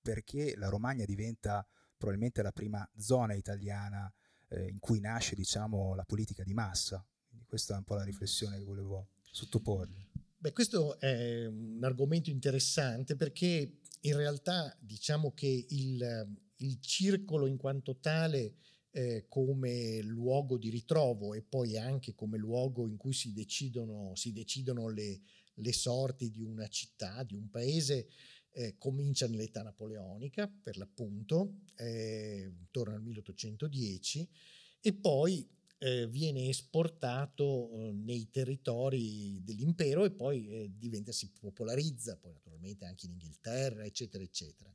perché la Romagna diventa probabilmente la prima zona italiana eh, in cui nasce, diciamo, la politica di massa. Quindi questa è un po' la riflessione che volevo sottoporgli. Beh, questo è un argomento interessante perché in realtà diciamo che il, il circolo in quanto tale eh, come luogo di ritrovo e poi anche come luogo in cui si decidono, si decidono le, le, sorti di una città, di un paese, eh, comincia nell'età napoleonica, per l'appunto, eh, intorno al 1810, e poi eh, viene esportato eh, nei territori dell'impero e poi eh, diventa, si popolarizza, poi naturalmente anche in Inghilterra, eccetera, eccetera.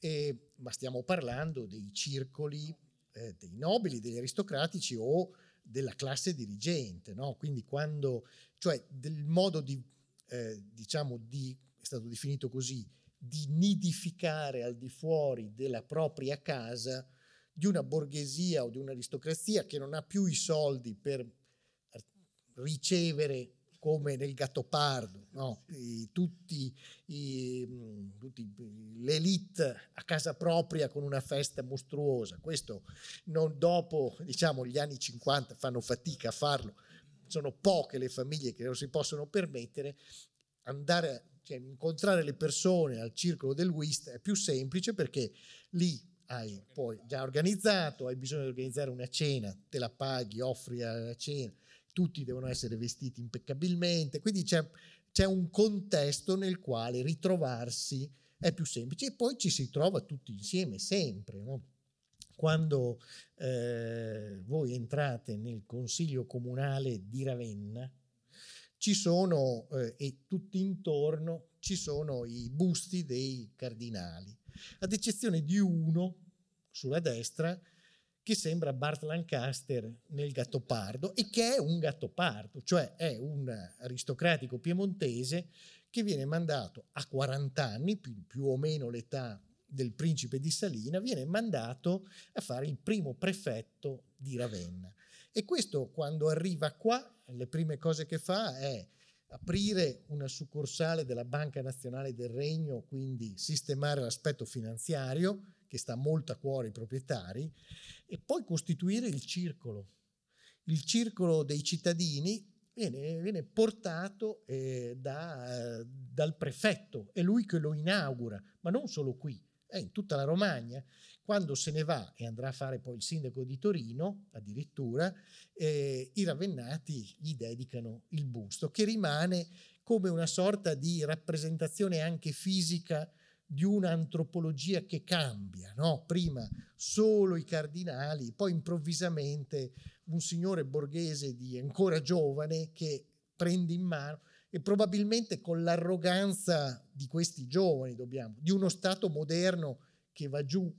E, ma stiamo parlando dei circoli eh, dei nobili, degli aristocratici o della classe dirigente, no? quindi quando, cioè del modo di, eh, diciamo, di, è stato definito così, di nidificare al di fuori della propria casa di una borghesia o di un'aristocrazia che non ha più i soldi per ricevere come nel Gattopardo, no? tutti, i, mm, tutti, l'elite a casa propria con una festa mostruosa. Questo non dopo diciamo, gli anni 50 fanno fatica a farlo, sono poche le famiglie che non si possono permettere. Andare, cioè, incontrare le persone al circolo del whist è più semplice perché lì hai poi già organizzato, hai bisogno di organizzare una cena, te la paghi, offri la cena, tutti devono essere vestiti impeccabilmente, quindi c'è, c'è un contesto nel quale ritrovarsi è più semplice e poi ci si trova tutti insieme, sempre. No? Quando eh, voi entrate nel Consiglio Comunale di Ravenna, ci sono, eh, e tutti intorno, ci sono i busti dei cardinali, ad eccezione di uno sulla destra che sembra Bart Lancaster nel Gattopardo e che è un gattopardo, cioè è un aristocratico piemontese che viene mandato a 40 anni, più, più o meno l'età del principe di Salina, viene mandato a fare il primo prefetto di Ravenna. E questo quando arriva qua, le prime cose che fa è aprire una succursale della Banca Nazionale del Regno, quindi sistemare l'aspetto finanziario, che sta molto a cuore ai proprietari, e poi costituire il circolo. Il circolo dei cittadini Viene, viene, portato eh, da, eh, dal prefetto, è lui che lo inaugura, ma non solo qui, è in tutta la Romagna. Quando se ne va e andrà a fare poi il sindaco di Torino, addirittura, eh, i ravennati gli dedicano il busto, che rimane come una sorta di rappresentazione anche fisica di un'antropologia che cambia, no? prima solo i cardinali, poi improvvisamente un signore borghese di ancora giovane che prende in mano e probabilmente con l'arroganza di questi giovani, dobbiamo, di uno Stato moderno che va giù,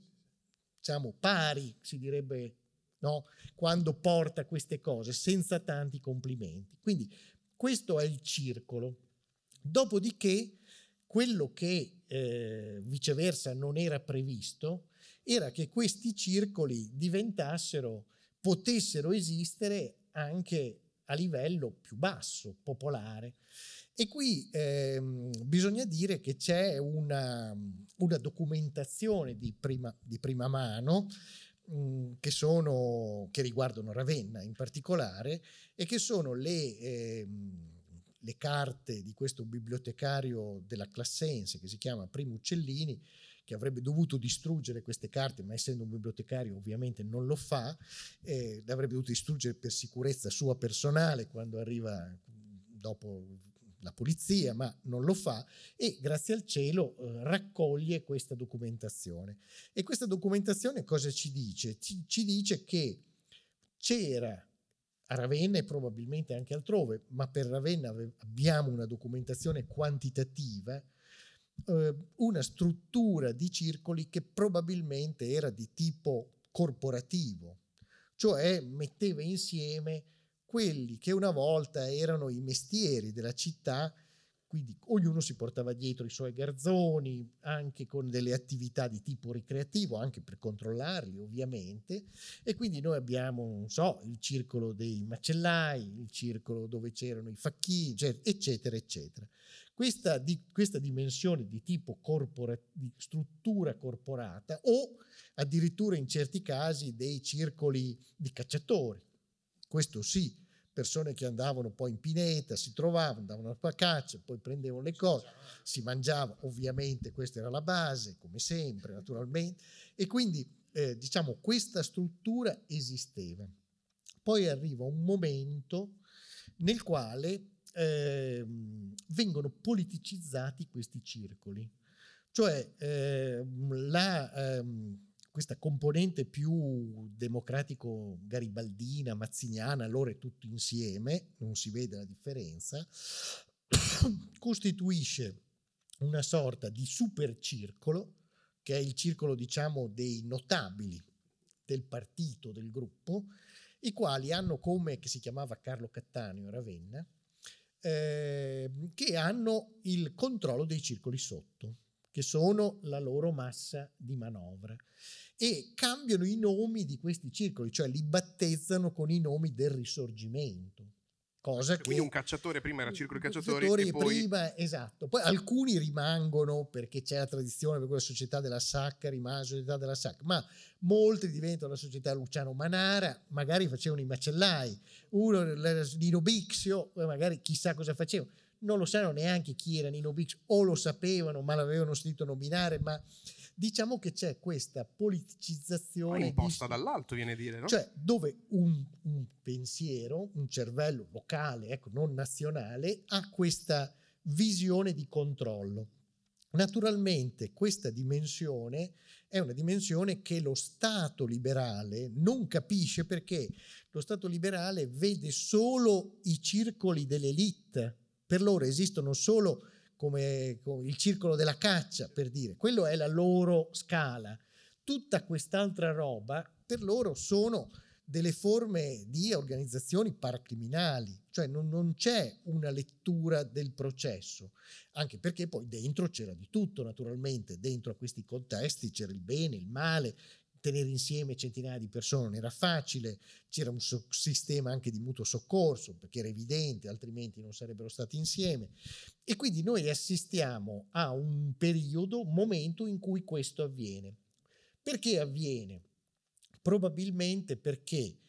diciamo, pari, si direbbe, no? quando porta queste cose, senza tanti complimenti. Quindi questo è il circolo. Dopodiché quello che eh, viceversa non era previsto era che questi circoli diventassero, potessero esistere anche a livello più basso, popolare. E qui eh, bisogna dire che c'è una, una documentazione di prima, di prima mano mm, che, sono, che, riguardano Ravenna in particolare e che sono le... Eh, le carte di questo bibliotecario della Classense che si chiama Primo Uccellini, che avrebbe dovuto distruggere queste carte, ma essendo un bibliotecario ovviamente non lo fa, eh, le avrebbe dovuto distruggere per sicurezza sua personale quando arriva mm, dopo la polizia, ma non lo fa e grazie al cielo eh, raccoglie questa documentazione. E questa documentazione cosa ci dice? Ci, ci dice che c'era a Ravenna e probabilmente anche altrove, ma per Ravenna abbiamo una documentazione quantitativa, eh, una struttura di circoli che probabilmente era di tipo corporativo, cioè metteva insieme quelli che una volta erano i mestieri della città quindi ognuno si portava dietro i suoi garzoni, anche con delle attività di tipo ricreativo, anche per controllarli ovviamente. E quindi noi abbiamo, non so, il circolo dei macellai, il circolo dove c'erano i facchini, eccetera, eccetera. Questa, di, questa, dimensione di tipo corpora, di struttura corporata o addirittura in certi casi dei circoli di cacciatori. Questo sì, persone che andavano poi in pineta, si trovavano, andavano a caccia, poi prendevano le cose, si mangiava, ovviamente questa era la base, come sempre, naturalmente, e quindi eh, diciamo questa struttura esisteva. Poi arriva un momento nel quale eh, vengono politicizzati questi circoli, cioè eh, la... Ehm, questa componente più democratico garibaldina, mazziniana, loro è tutto insieme, non si vede la differenza, [coughs] costituisce una sorta di supercircolo, che è il circolo diciamo dei notabili del partito, del gruppo, i quali hanno come, che si chiamava Carlo Cattaneo Ravenna, eh, che hanno il controllo dei circoli sotto che sono la loro massa di manovra. E cambiano i nomi di questi circoli, cioè li battezzano con i nomi del risorgimento. Cosa cioè, Quindi un cacciatore prima era circolo cacciatori e poi... Prima, esatto, poi alcuni rimangono perché c'è la tradizione per quella società della sacca rimane la società della sacca ma molti diventano la società Luciano Manara, magari facevano i macellai, uno Nino Bixio, magari chissà cosa facevano non lo sanno neanche chi era Nino Bix o lo sapevano ma l'avevano sentito nominare, ma diciamo che c'è questa politicizzazione... Ma imposta di... dall'alto viene a dire, no? Cioè dove un, un pensiero, un cervello locale, ecco, non nazionale, ha questa visione di controllo. Naturalmente questa dimensione è una dimensione che lo Stato liberale non capisce perché lo Stato liberale vede solo i circoli dell'elite per loro esistono solo come, il circolo della caccia, per dire, quello è la loro scala. Tutta quest'altra roba per loro sono delle forme di organizzazioni paracriminali, cioè non, non, c'è una lettura del processo, anche perché poi dentro c'era di tutto naturalmente, dentro a questi contesti c'era il bene, il male, tenere insieme centinaia di persone non era facile, c'era un so- sistema anche di mutuo soccorso perché era evidente, altrimenti non sarebbero stati insieme. E quindi noi assistiamo a un periodo, un momento in cui questo avviene. Perché avviene? Probabilmente perché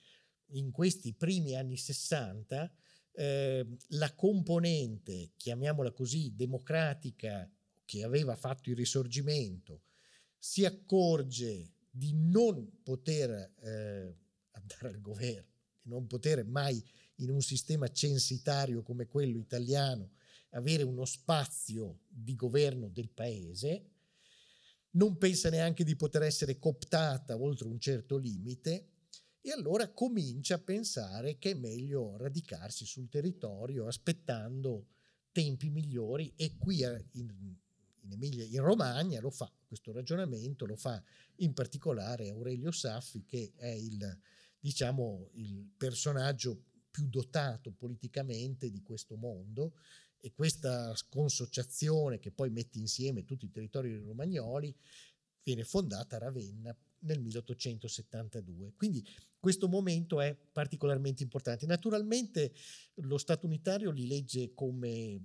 in questi primi anni 60 eh, la componente, chiamiamola così, democratica che aveva fatto il risorgimento, si accorge di non poter eh, andare al governo, di non poter mai in un sistema censitario come quello italiano avere uno spazio di governo del paese, non pensa neanche di poter essere cooptata oltre un certo limite e allora comincia a pensare che è meglio radicarsi sul territorio aspettando tempi migliori e qui eh, in Emilia in Romagna lo fa questo ragionamento, lo fa in particolare Aurelio Saffi che è il, diciamo, il personaggio più dotato politicamente di questo mondo e questa consociazione che poi mette insieme tutti i territori romagnoli viene fondata a Ravenna nel 1872. Quindi questo momento è particolarmente importante. Naturalmente lo Stato unitario li legge come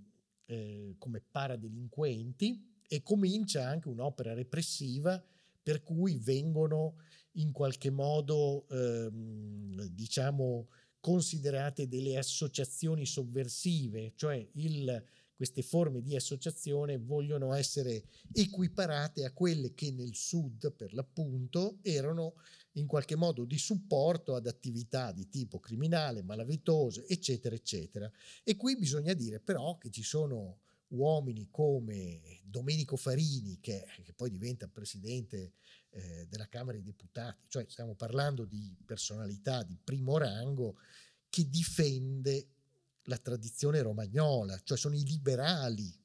eh, come paradelinquenti e comincia anche un'opera repressiva per cui vengono in qualche modo ehm, diciamo considerate delle associazioni sovversive, cioè il queste forme di associazione vogliono essere equiparate a quelle che nel sud, per l'appunto, erano in qualche modo di supporto ad attività di tipo criminale, malavitose, eccetera, eccetera. E qui bisogna dire però che ci sono uomini come Domenico Farini, che, che poi diventa presidente eh, della Camera dei Deputati, cioè stiamo parlando di personalità di primo rango, che difende la tradizione romagnola, cioè sono i liberali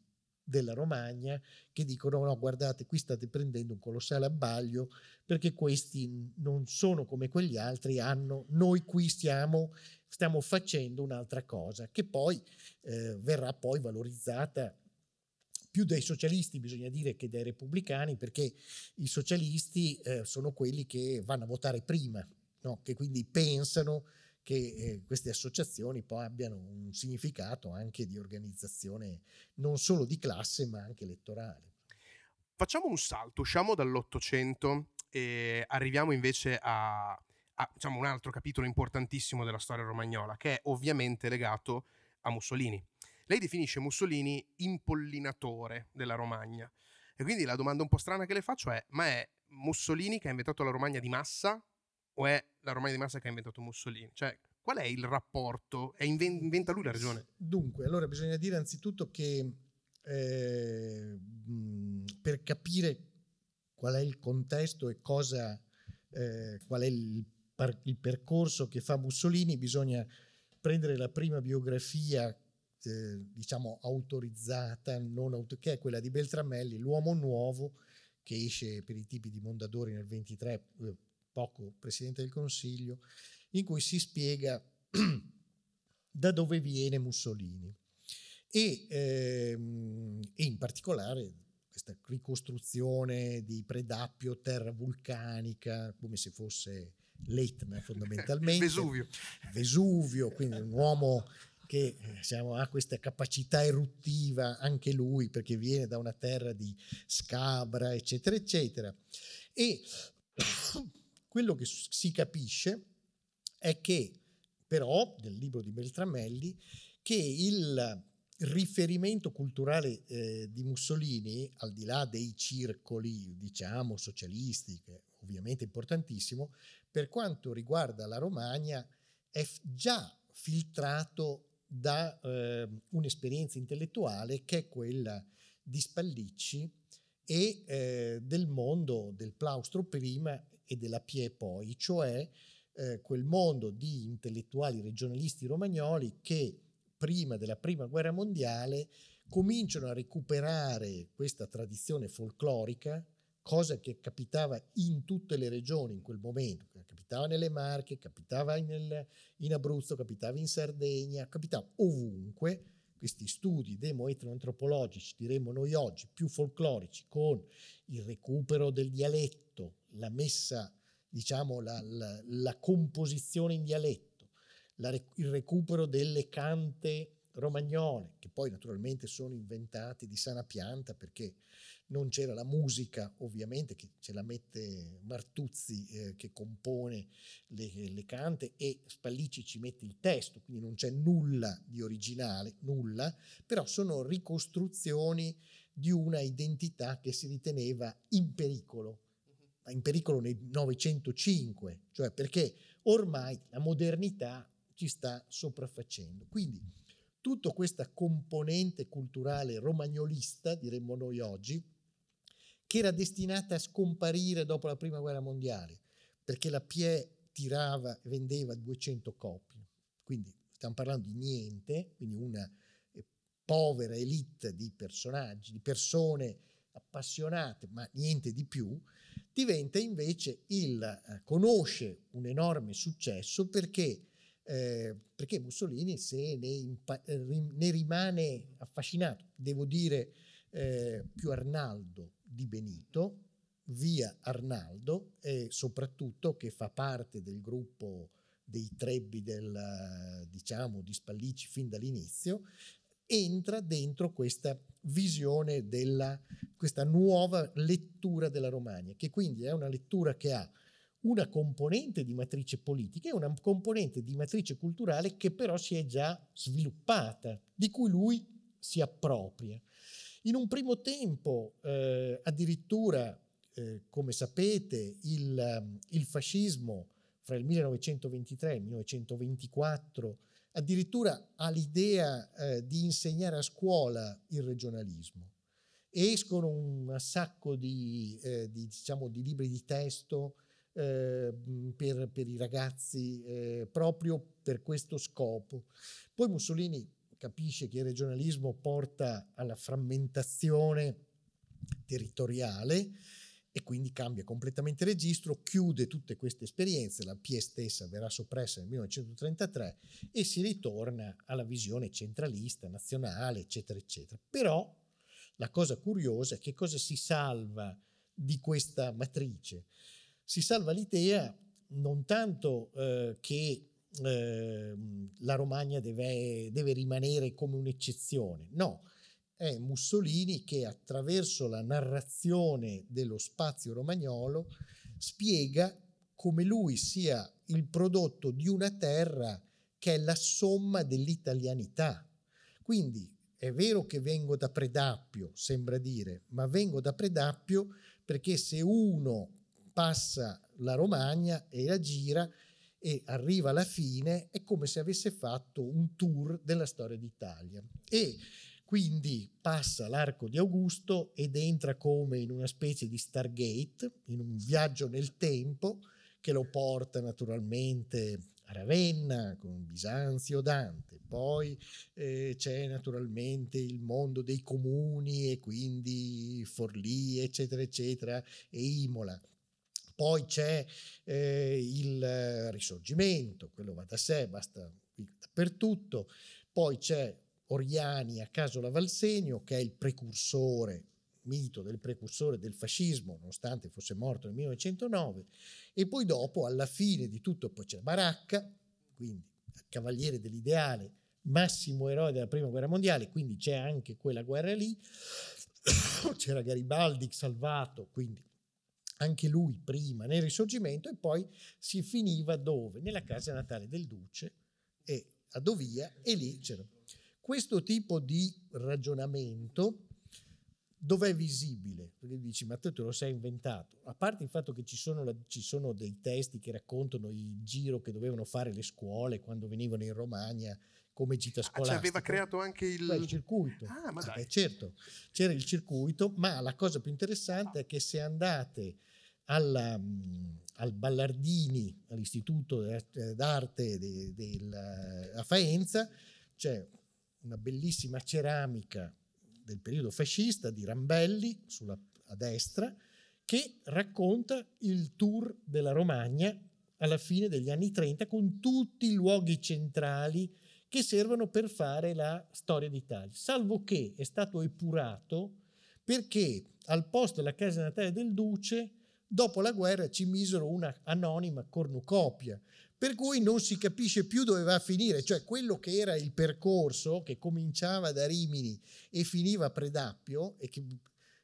della Romagna che dicono no guardate qui state prendendo un colossale abbaglio perché questi non sono come quegli altri hanno noi qui stiamo, stiamo facendo un'altra cosa che poi eh, verrà poi valorizzata più dai socialisti bisogna dire che dai repubblicani perché i socialisti eh, sono quelli che vanno a votare prima no? che quindi pensano che eh, queste associazioni poi abbiano un significato anche di organizzazione non solo di classe ma anche elettorale. Facciamo un salto, usciamo dall'Ottocento e arriviamo invece a, a diciamo, un altro capitolo importantissimo della storia romagnola che è ovviamente legato a Mussolini. Lei definisce Mussolini impollinatore della Romagna. E quindi la domanda un po' strana che le faccio è: ma è Mussolini che ha inventato la Romagna di massa o è la Romagna di Massa che ha inventato Mussolini. Cioè, qual è il rapporto? È inventa lui la regione? Dunque, allora bisogna dire anzitutto che eh, per capire qual è il contesto e cosa, eh, qual è il, par- il, percorso che fa Mussolini, bisogna prendere la prima biografia eh, diciamo autorizzata, auto- che è quella di Beltramelli, L'uomo nuovo, che esce per i tipi di Mondadori nel 23, poco Presidente del Consiglio, in cui si spiega [clears throat] da dove viene Mussolini. E, ehm, e, in particolare questa ricostruzione di Predappio, terra vulcanica, come se fosse l'Etna [laughs] fondamentalmente. Vesuvio. Vesuvio, quindi un uomo che diciamo, ha questa capacità eruttiva anche lui perché viene da una terra di scabra, eccetera, eccetera. E [clears throat] Quello che si capisce è che, però, nel libro di Beltramelli, che il riferimento culturale eh, di Mussolini, al di là dei circoli, diciamo, socialisti, che ovviamente è importantissimo, per quanto riguarda la Romagna, è già filtrato da eh, un'esperienza intellettuale che è quella di Spallicci e eh, del mondo del Plaustro prima e della Pie poi, cioè eh, quel mondo di intellettuali regionalisti romagnoli che prima della prima guerra mondiale cominciano a recuperare questa tradizione folclorica, cosa che capitava in tutte le regioni in quel momento, capitava nelle Marche, capitava nel, in Abruzzo, capitava in Sardegna, capitava ovunque, questi studi demoetroantropologici, diremmo noi oggi, più folclorici, con il recupero del dialetto, la messa, diciamo, la, la, la composizione in dialetto, la, il recupero delle cante romagnole, che poi naturalmente sono inventate di sana pianta perché non c'era la musica, ovviamente, che ce la mette Martuzzi eh, che compone le, le, cante e Spallicci ci mette il testo, quindi non c'è nulla di originale, nulla, però sono ricostruzioni di una identità che si riteneva in pericolo in pericolo nel 905, cioè perché ormai la modernità ci sta sopraffacendo. Quindi tutta questa componente culturale romagnolista, diremmo noi oggi, che era destinata a scomparire dopo la Prima Guerra Mondiale, perché la PIE tirava e vendeva 200 copie, quindi stiamo parlando di niente, quindi una eh, povera elite di personaggi, di persone appassionate, ma niente di più, diventa invece il eh, conosce un enorme successo perché, eh, perché Mussolini se ne, impa- eh, ne, rimane affascinato. Devo dire eh, più Arnaldo di Benito, via Arnaldo e soprattutto che fa parte del gruppo dei trebbi del, diciamo, di Spallici fin dall'inizio entra dentro questa visione della questa nuova lettura della Romagna, che quindi è una lettura che ha una componente di matrice politica e una componente di matrice culturale che però si è già sviluppata, di cui lui si appropria. In un primo tempo, eh, addirittura, eh, come sapete, il, il fascismo fra il 1923 e il 1924 addirittura ha l'idea eh, di insegnare a scuola il regionalismo. Escono un sacco di, eh, di, diciamo, di libri di testo eh, per, per, i ragazzi eh, proprio per questo scopo. Poi Mussolini capisce che il regionalismo porta alla frammentazione territoriale e quindi cambia completamente registro, chiude tutte queste esperienze, la PE stessa verrà soppressa nel 1933 e si ritorna alla visione centralista, nazionale, eccetera, eccetera. Però la cosa curiosa è che cosa si salva di questa matrice? Si salva l'idea non tanto eh, che eh, la Romagna deve, deve rimanere come un'eccezione, no, è Mussolini che attraverso la narrazione dello spazio romagnolo spiega come lui sia il prodotto di una terra che è la somma dell'italianità. Quindi è vero che vengo da Predappio, sembra dire, ma vengo da Predappio perché se uno passa la Romagna e la gira e arriva alla fine, è come se avesse fatto un tour della storia d'Italia. E quindi passa l'arco di Augusto ed entra come in una specie di Stargate, in un viaggio nel tempo che lo porta naturalmente a Ravenna con Bisanzio Dante, poi eh, c'è naturalmente il mondo dei comuni e quindi Forlì, eccetera, eccetera, e Imola. Poi c'è eh, il Risorgimento, quello va da sé, basta dappertutto. Poi c'è Oriani a Casola Valsegno, che è il precursore, mito del precursore del fascismo, nonostante fosse morto nel 1909, e poi dopo, alla fine di tutto, poi c'è Baracca, quindi cavaliere dell'ideale, massimo eroe della Prima Guerra Mondiale, quindi c'è anche quella guerra lì, [coughs] c'era Garibaldi salvato, quindi anche lui prima nel risorgimento e poi si finiva dove? Nella casa natale del duce e a Dovia e lì c'erano questo tipo di ragionamento dov'è visibile? Perché dici, ma te, te lo sei inventato. A parte il fatto che ci sono, la, ci sono, dei testi che raccontano il giro che dovevano fare le scuole quando venivano in Romagna come gita ah, scolastica. Ah, cioè aveva creato anche il... Beh, il circuito. Ah, ma ah, dai. Beh, certo, c'era il circuito, ma la cosa più interessante è che se andate alla, mm, al Ballardini, all'Istituto d'Arte eh, de, de, de eh, la, a Faenza, c'è cioè una bellissima ceramica del periodo fascista di Rambelli sulla, a destra che racconta il tour della Romagna alla fine degli anni 30 con tutti i luoghi centrali che servono per fare la storia d'Italia, salvo che è stato epurato perché al posto della casa natale del duce dopo la guerra ci misero una anonima cornucopia per cui non si capisce più dove va a finire, cioè quello che era il percorso che cominciava da Rimini e finiva a Predappio e che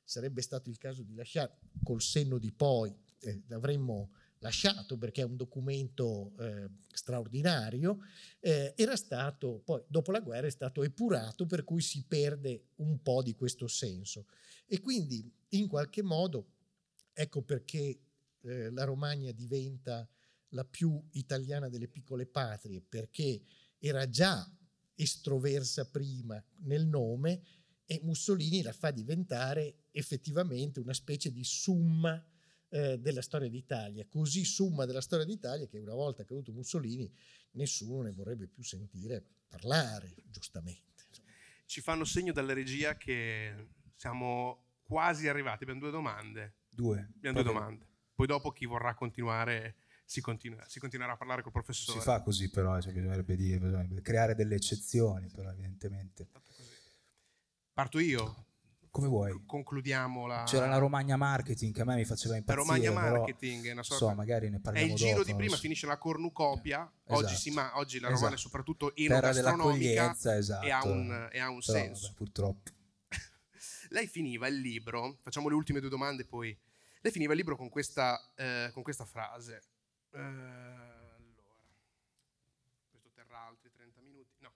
sarebbe stato il caso di lasciare col senno di poi, eh, avremmo lasciato perché è un documento eh, straordinario, eh, era stato poi dopo la guerra è stato epurato per cui si perde un po' di questo senso e quindi in qualche modo ecco perché eh, la Romagna diventa la più italiana delle piccole patrie perché era già estroversa prima nel nome e Mussolini la fa diventare effettivamente una specie di summa eh, della storia d'Italia, così summa della storia d'Italia che una volta caduto Mussolini nessuno ne vorrebbe più sentire parlare, giustamente. Ci fanno segno dalla regia che siamo quasi arrivati, abbiamo due domande. Due. Abbiamo due domande. Poi dopo chi vorrà continuare si, continua, si continuerà a parlare col professore. Si fa così però, cioè bisognerebbe, dire, bisognerebbe creare delle eccezioni però evidentemente. Parto io? Come vuoi. Concludiamo la... C'era la Romagna Marketing che a me mi faceva impazzire. La Romagna Marketing è una sorta... So, magari ne parliamo È il giro dopo, di prima, so. finisce la cornucopia, eh, oggi, si esatto. ma, oggi, la Romagna esatto. è soprattutto enogastronomica esatto. e ha un, e ha un però, senso. Vabbè, purtroppo. [laughs] Lei finiva il libro, facciamo le ultime due domande poi. Lei finiva il libro con questa, eh, con questa frase. Eh, allora, questo terrà altri 30 minuti. No.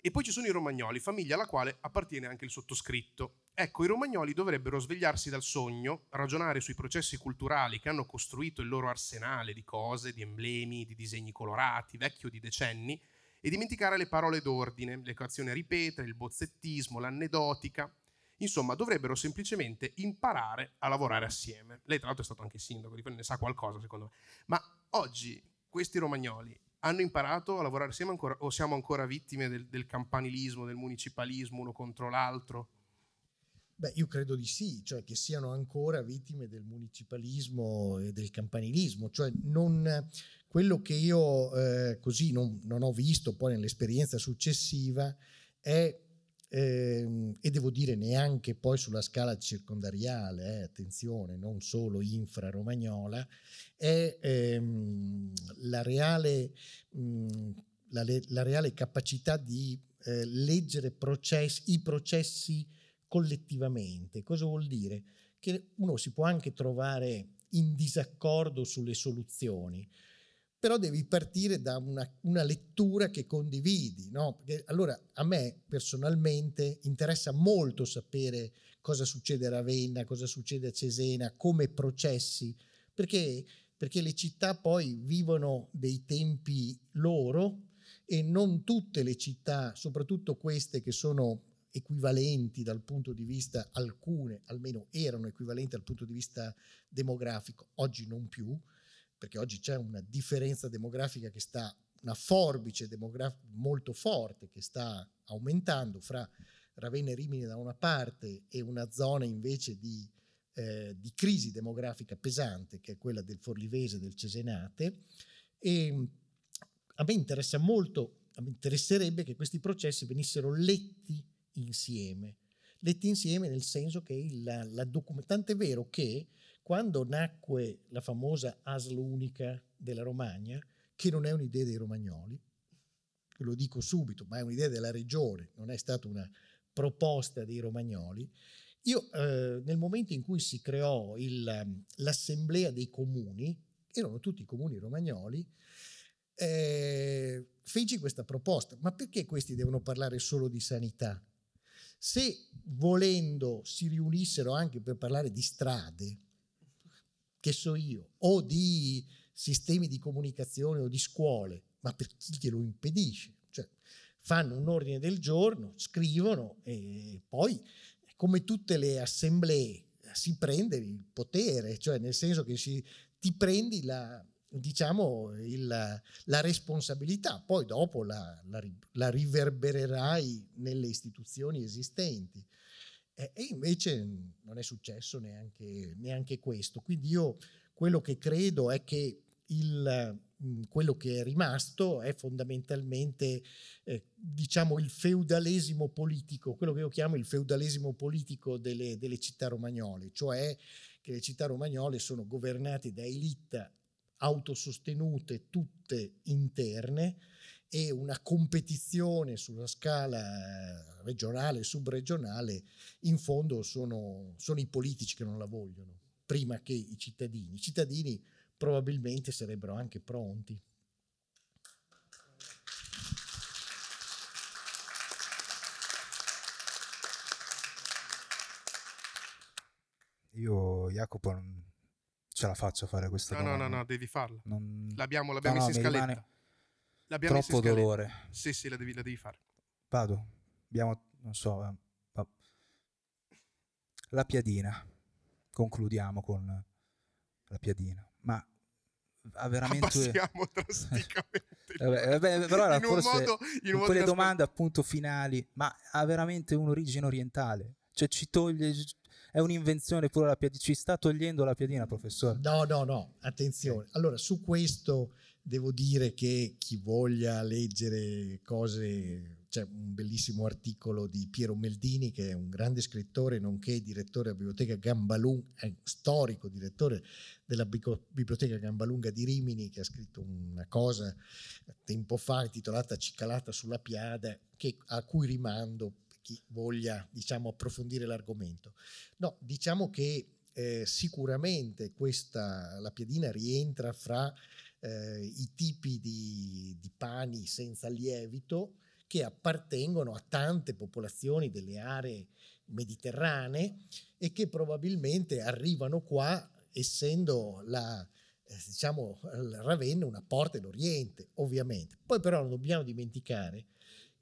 E poi ci sono i romagnoli, famiglia alla quale appartiene anche il sottoscritto. Ecco, i romagnoli dovrebbero svegliarsi dal sogno, ragionare sui processi culturali che hanno costruito il loro arsenale di cose, di emblemi, di disegni colorati, vecchio di decenni, e dimenticare le parole d'ordine, l'equazione a ripetere, il bozzettismo, l'anedotica, Insomma, dovrebbero semplicemente imparare a lavorare assieme. Lei, tra l'altro, è stato anche sindaco, di quello ne sa qualcosa, secondo me. Ma oggi questi romagnoli hanno imparato a lavorare assieme ancora, o siamo ancora vittime del, del campanilismo, del municipalismo uno contro l'altro? Beh, io credo di sì, cioè che siano ancora vittime del municipalismo e del campanilismo, cioè non, quello che io eh, così non, non, ho visto poi nell'esperienza successiva è eh, e devo dire neanche poi sulla scala circondariale, eh, attenzione, non solo infra-romagnola, è ehm, la, reale, mh, mm, la, la, reale, capacità di eh, leggere processi, i processi collettivamente. Cosa vuol dire? Che uno si può anche trovare in disaccordo sulle soluzioni, però devi partire da una, una lettura che condividi, no? Perché allora a me personalmente interessa molto sapere cosa succede a Ravenna, cosa succede a Cesena, come processi, perché, perché le città poi vivono dei tempi loro e non tutte le città, soprattutto queste che sono equivalenti dal punto di vista, alcune almeno erano equivalenti dal punto di vista demografico, oggi non più, perché oggi c'è una differenza demografica che sta, una forbice demografica molto forte che sta aumentando fra Ravenna e Rimini da una parte e una zona invece di, eh, di crisi demografica pesante che è quella del Forlivese e del Cesenate. E mm, a me interessa molto, a me interesserebbe che questi processi venissero letti insieme, letti insieme nel senso che il, la, la documentante è vero che quando nacque la famosa ASL unica della Romagna, che non è un'idea dei romagnoli, lo dico subito, ma è un'idea della regione, non è stata una proposta dei romagnoli, io eh, nel momento in cui si creò il, ehm, l'assemblea dei comuni, erano tutti comuni romagnoli, eh, feci questa proposta, ma perché questi devono parlare solo di sanità? Se volendo si riunissero anche per parlare di strade, che so io, o di sistemi di comunicazione o di scuole, ma per chi glielo impedisce? Cioè, fanno un ordine del giorno, scrivono e poi, come tutte le assemblee, si prende il potere, cioè nel senso che si, ti prendi la, diciamo, il, la responsabilità, poi dopo la, la, la riverbererai nelle istituzioni esistenti. Eh, e invece mm, non è successo neanche, neanche, questo. Quindi io quello che credo è che il, mm, quello che è rimasto è fondamentalmente eh, diciamo il feudalesimo politico, quello che io chiamo il feudalesimo politico delle, delle città romagnole, cioè che le città romagnole sono governate da elite autosostenute tutte interne e una competizione sulla scala regionale e subregionale, in fondo sono, sono i politici che non la vogliono, prima che i cittadini. I cittadini probabilmente sarebbero anche pronti. Io, Jacopo, non ce la faccio a fare questa no, domanda. No, no, no, devi farla. Non... L'abbiamo, l'abbiamo ah, no, messa no, in scaletta. Rimane L'abbiamo troppo dolore. Sì, sì, la devi, la devi fare. Vado, abbiamo, non so, eh, la piadina. Concludiamo con la piadina. Ma ha veramente... Passiamo drasticamente. [laughs] vabbè, vabbè, però era in forse modo, in quelle modo domande appunto finali, ma ha veramente un'origine orientale. Cioè ci toglie... È un'invenzione pure la piadina. Ci sta togliendo la piadina, professore. No, no, no, attenzione. Eh. Allora, su questo devo dire che chi voglia leggere cose, c'è cioè un bellissimo articolo di Piero Meldini che è un grande scrittore nonché direttore della biblioteca Gambalunga, eh, storico direttore della biblioteca Gambalunga di Rimini che ha scritto una cosa tempo fa intitolata Cicalata sulla piada che, a cui rimando chi voglia diciamo, approfondire l'argomento. No, diciamo che eh, sicuramente questa, la piadina rientra fra eh, i tipi di, di pani senza lievito che appartengono a tante popolazioni delle aree mediterranee e che probabilmente arrivano qua essendo la, eh, diciamo, Ravenna una porta d'Oriente, ovviamente. Poi però non dobbiamo dimenticare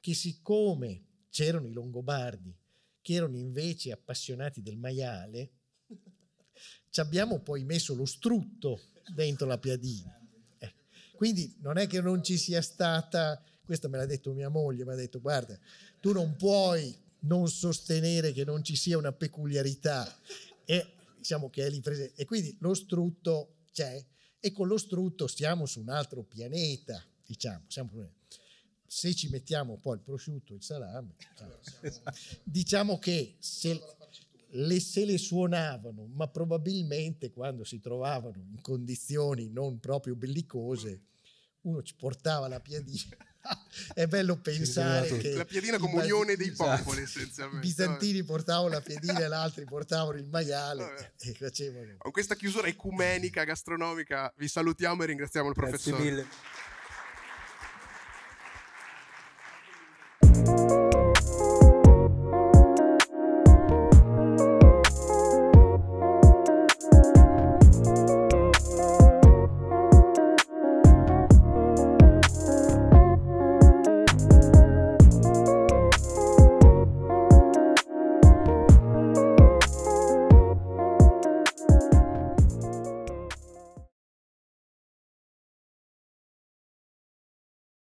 che siccome c'erano i Longobardi, che erano invece appassionati del maiale, ci abbiamo poi messo lo strutto dentro la piadina. Quindi non è che non ci sia stata, questo me l'ha detto mia moglie, mi ha detto guarda, tu non puoi non sostenere che non ci sia una peculiarità e diciamo che è lì presente. E quindi lo strutto c'è e con lo strutto siamo su un altro pianeta, diciamo, se ci mettiamo poi il prosciutto, e il salame, diciamo che se le, se le suonavano, ma probabilmente quando si trovavano in condizioni non proprio bellicose, uno ci portava la piadina. [laughs] È bello pensare esatto. che la piadina comunione dei esatto. popoli essenzialmente. I bizantini portavano la piadina e altri portavano il maiale e facevano. Con questa chiusura ecumenica gastronomica vi salutiamo e ringraziamo il professore. Grazie mille.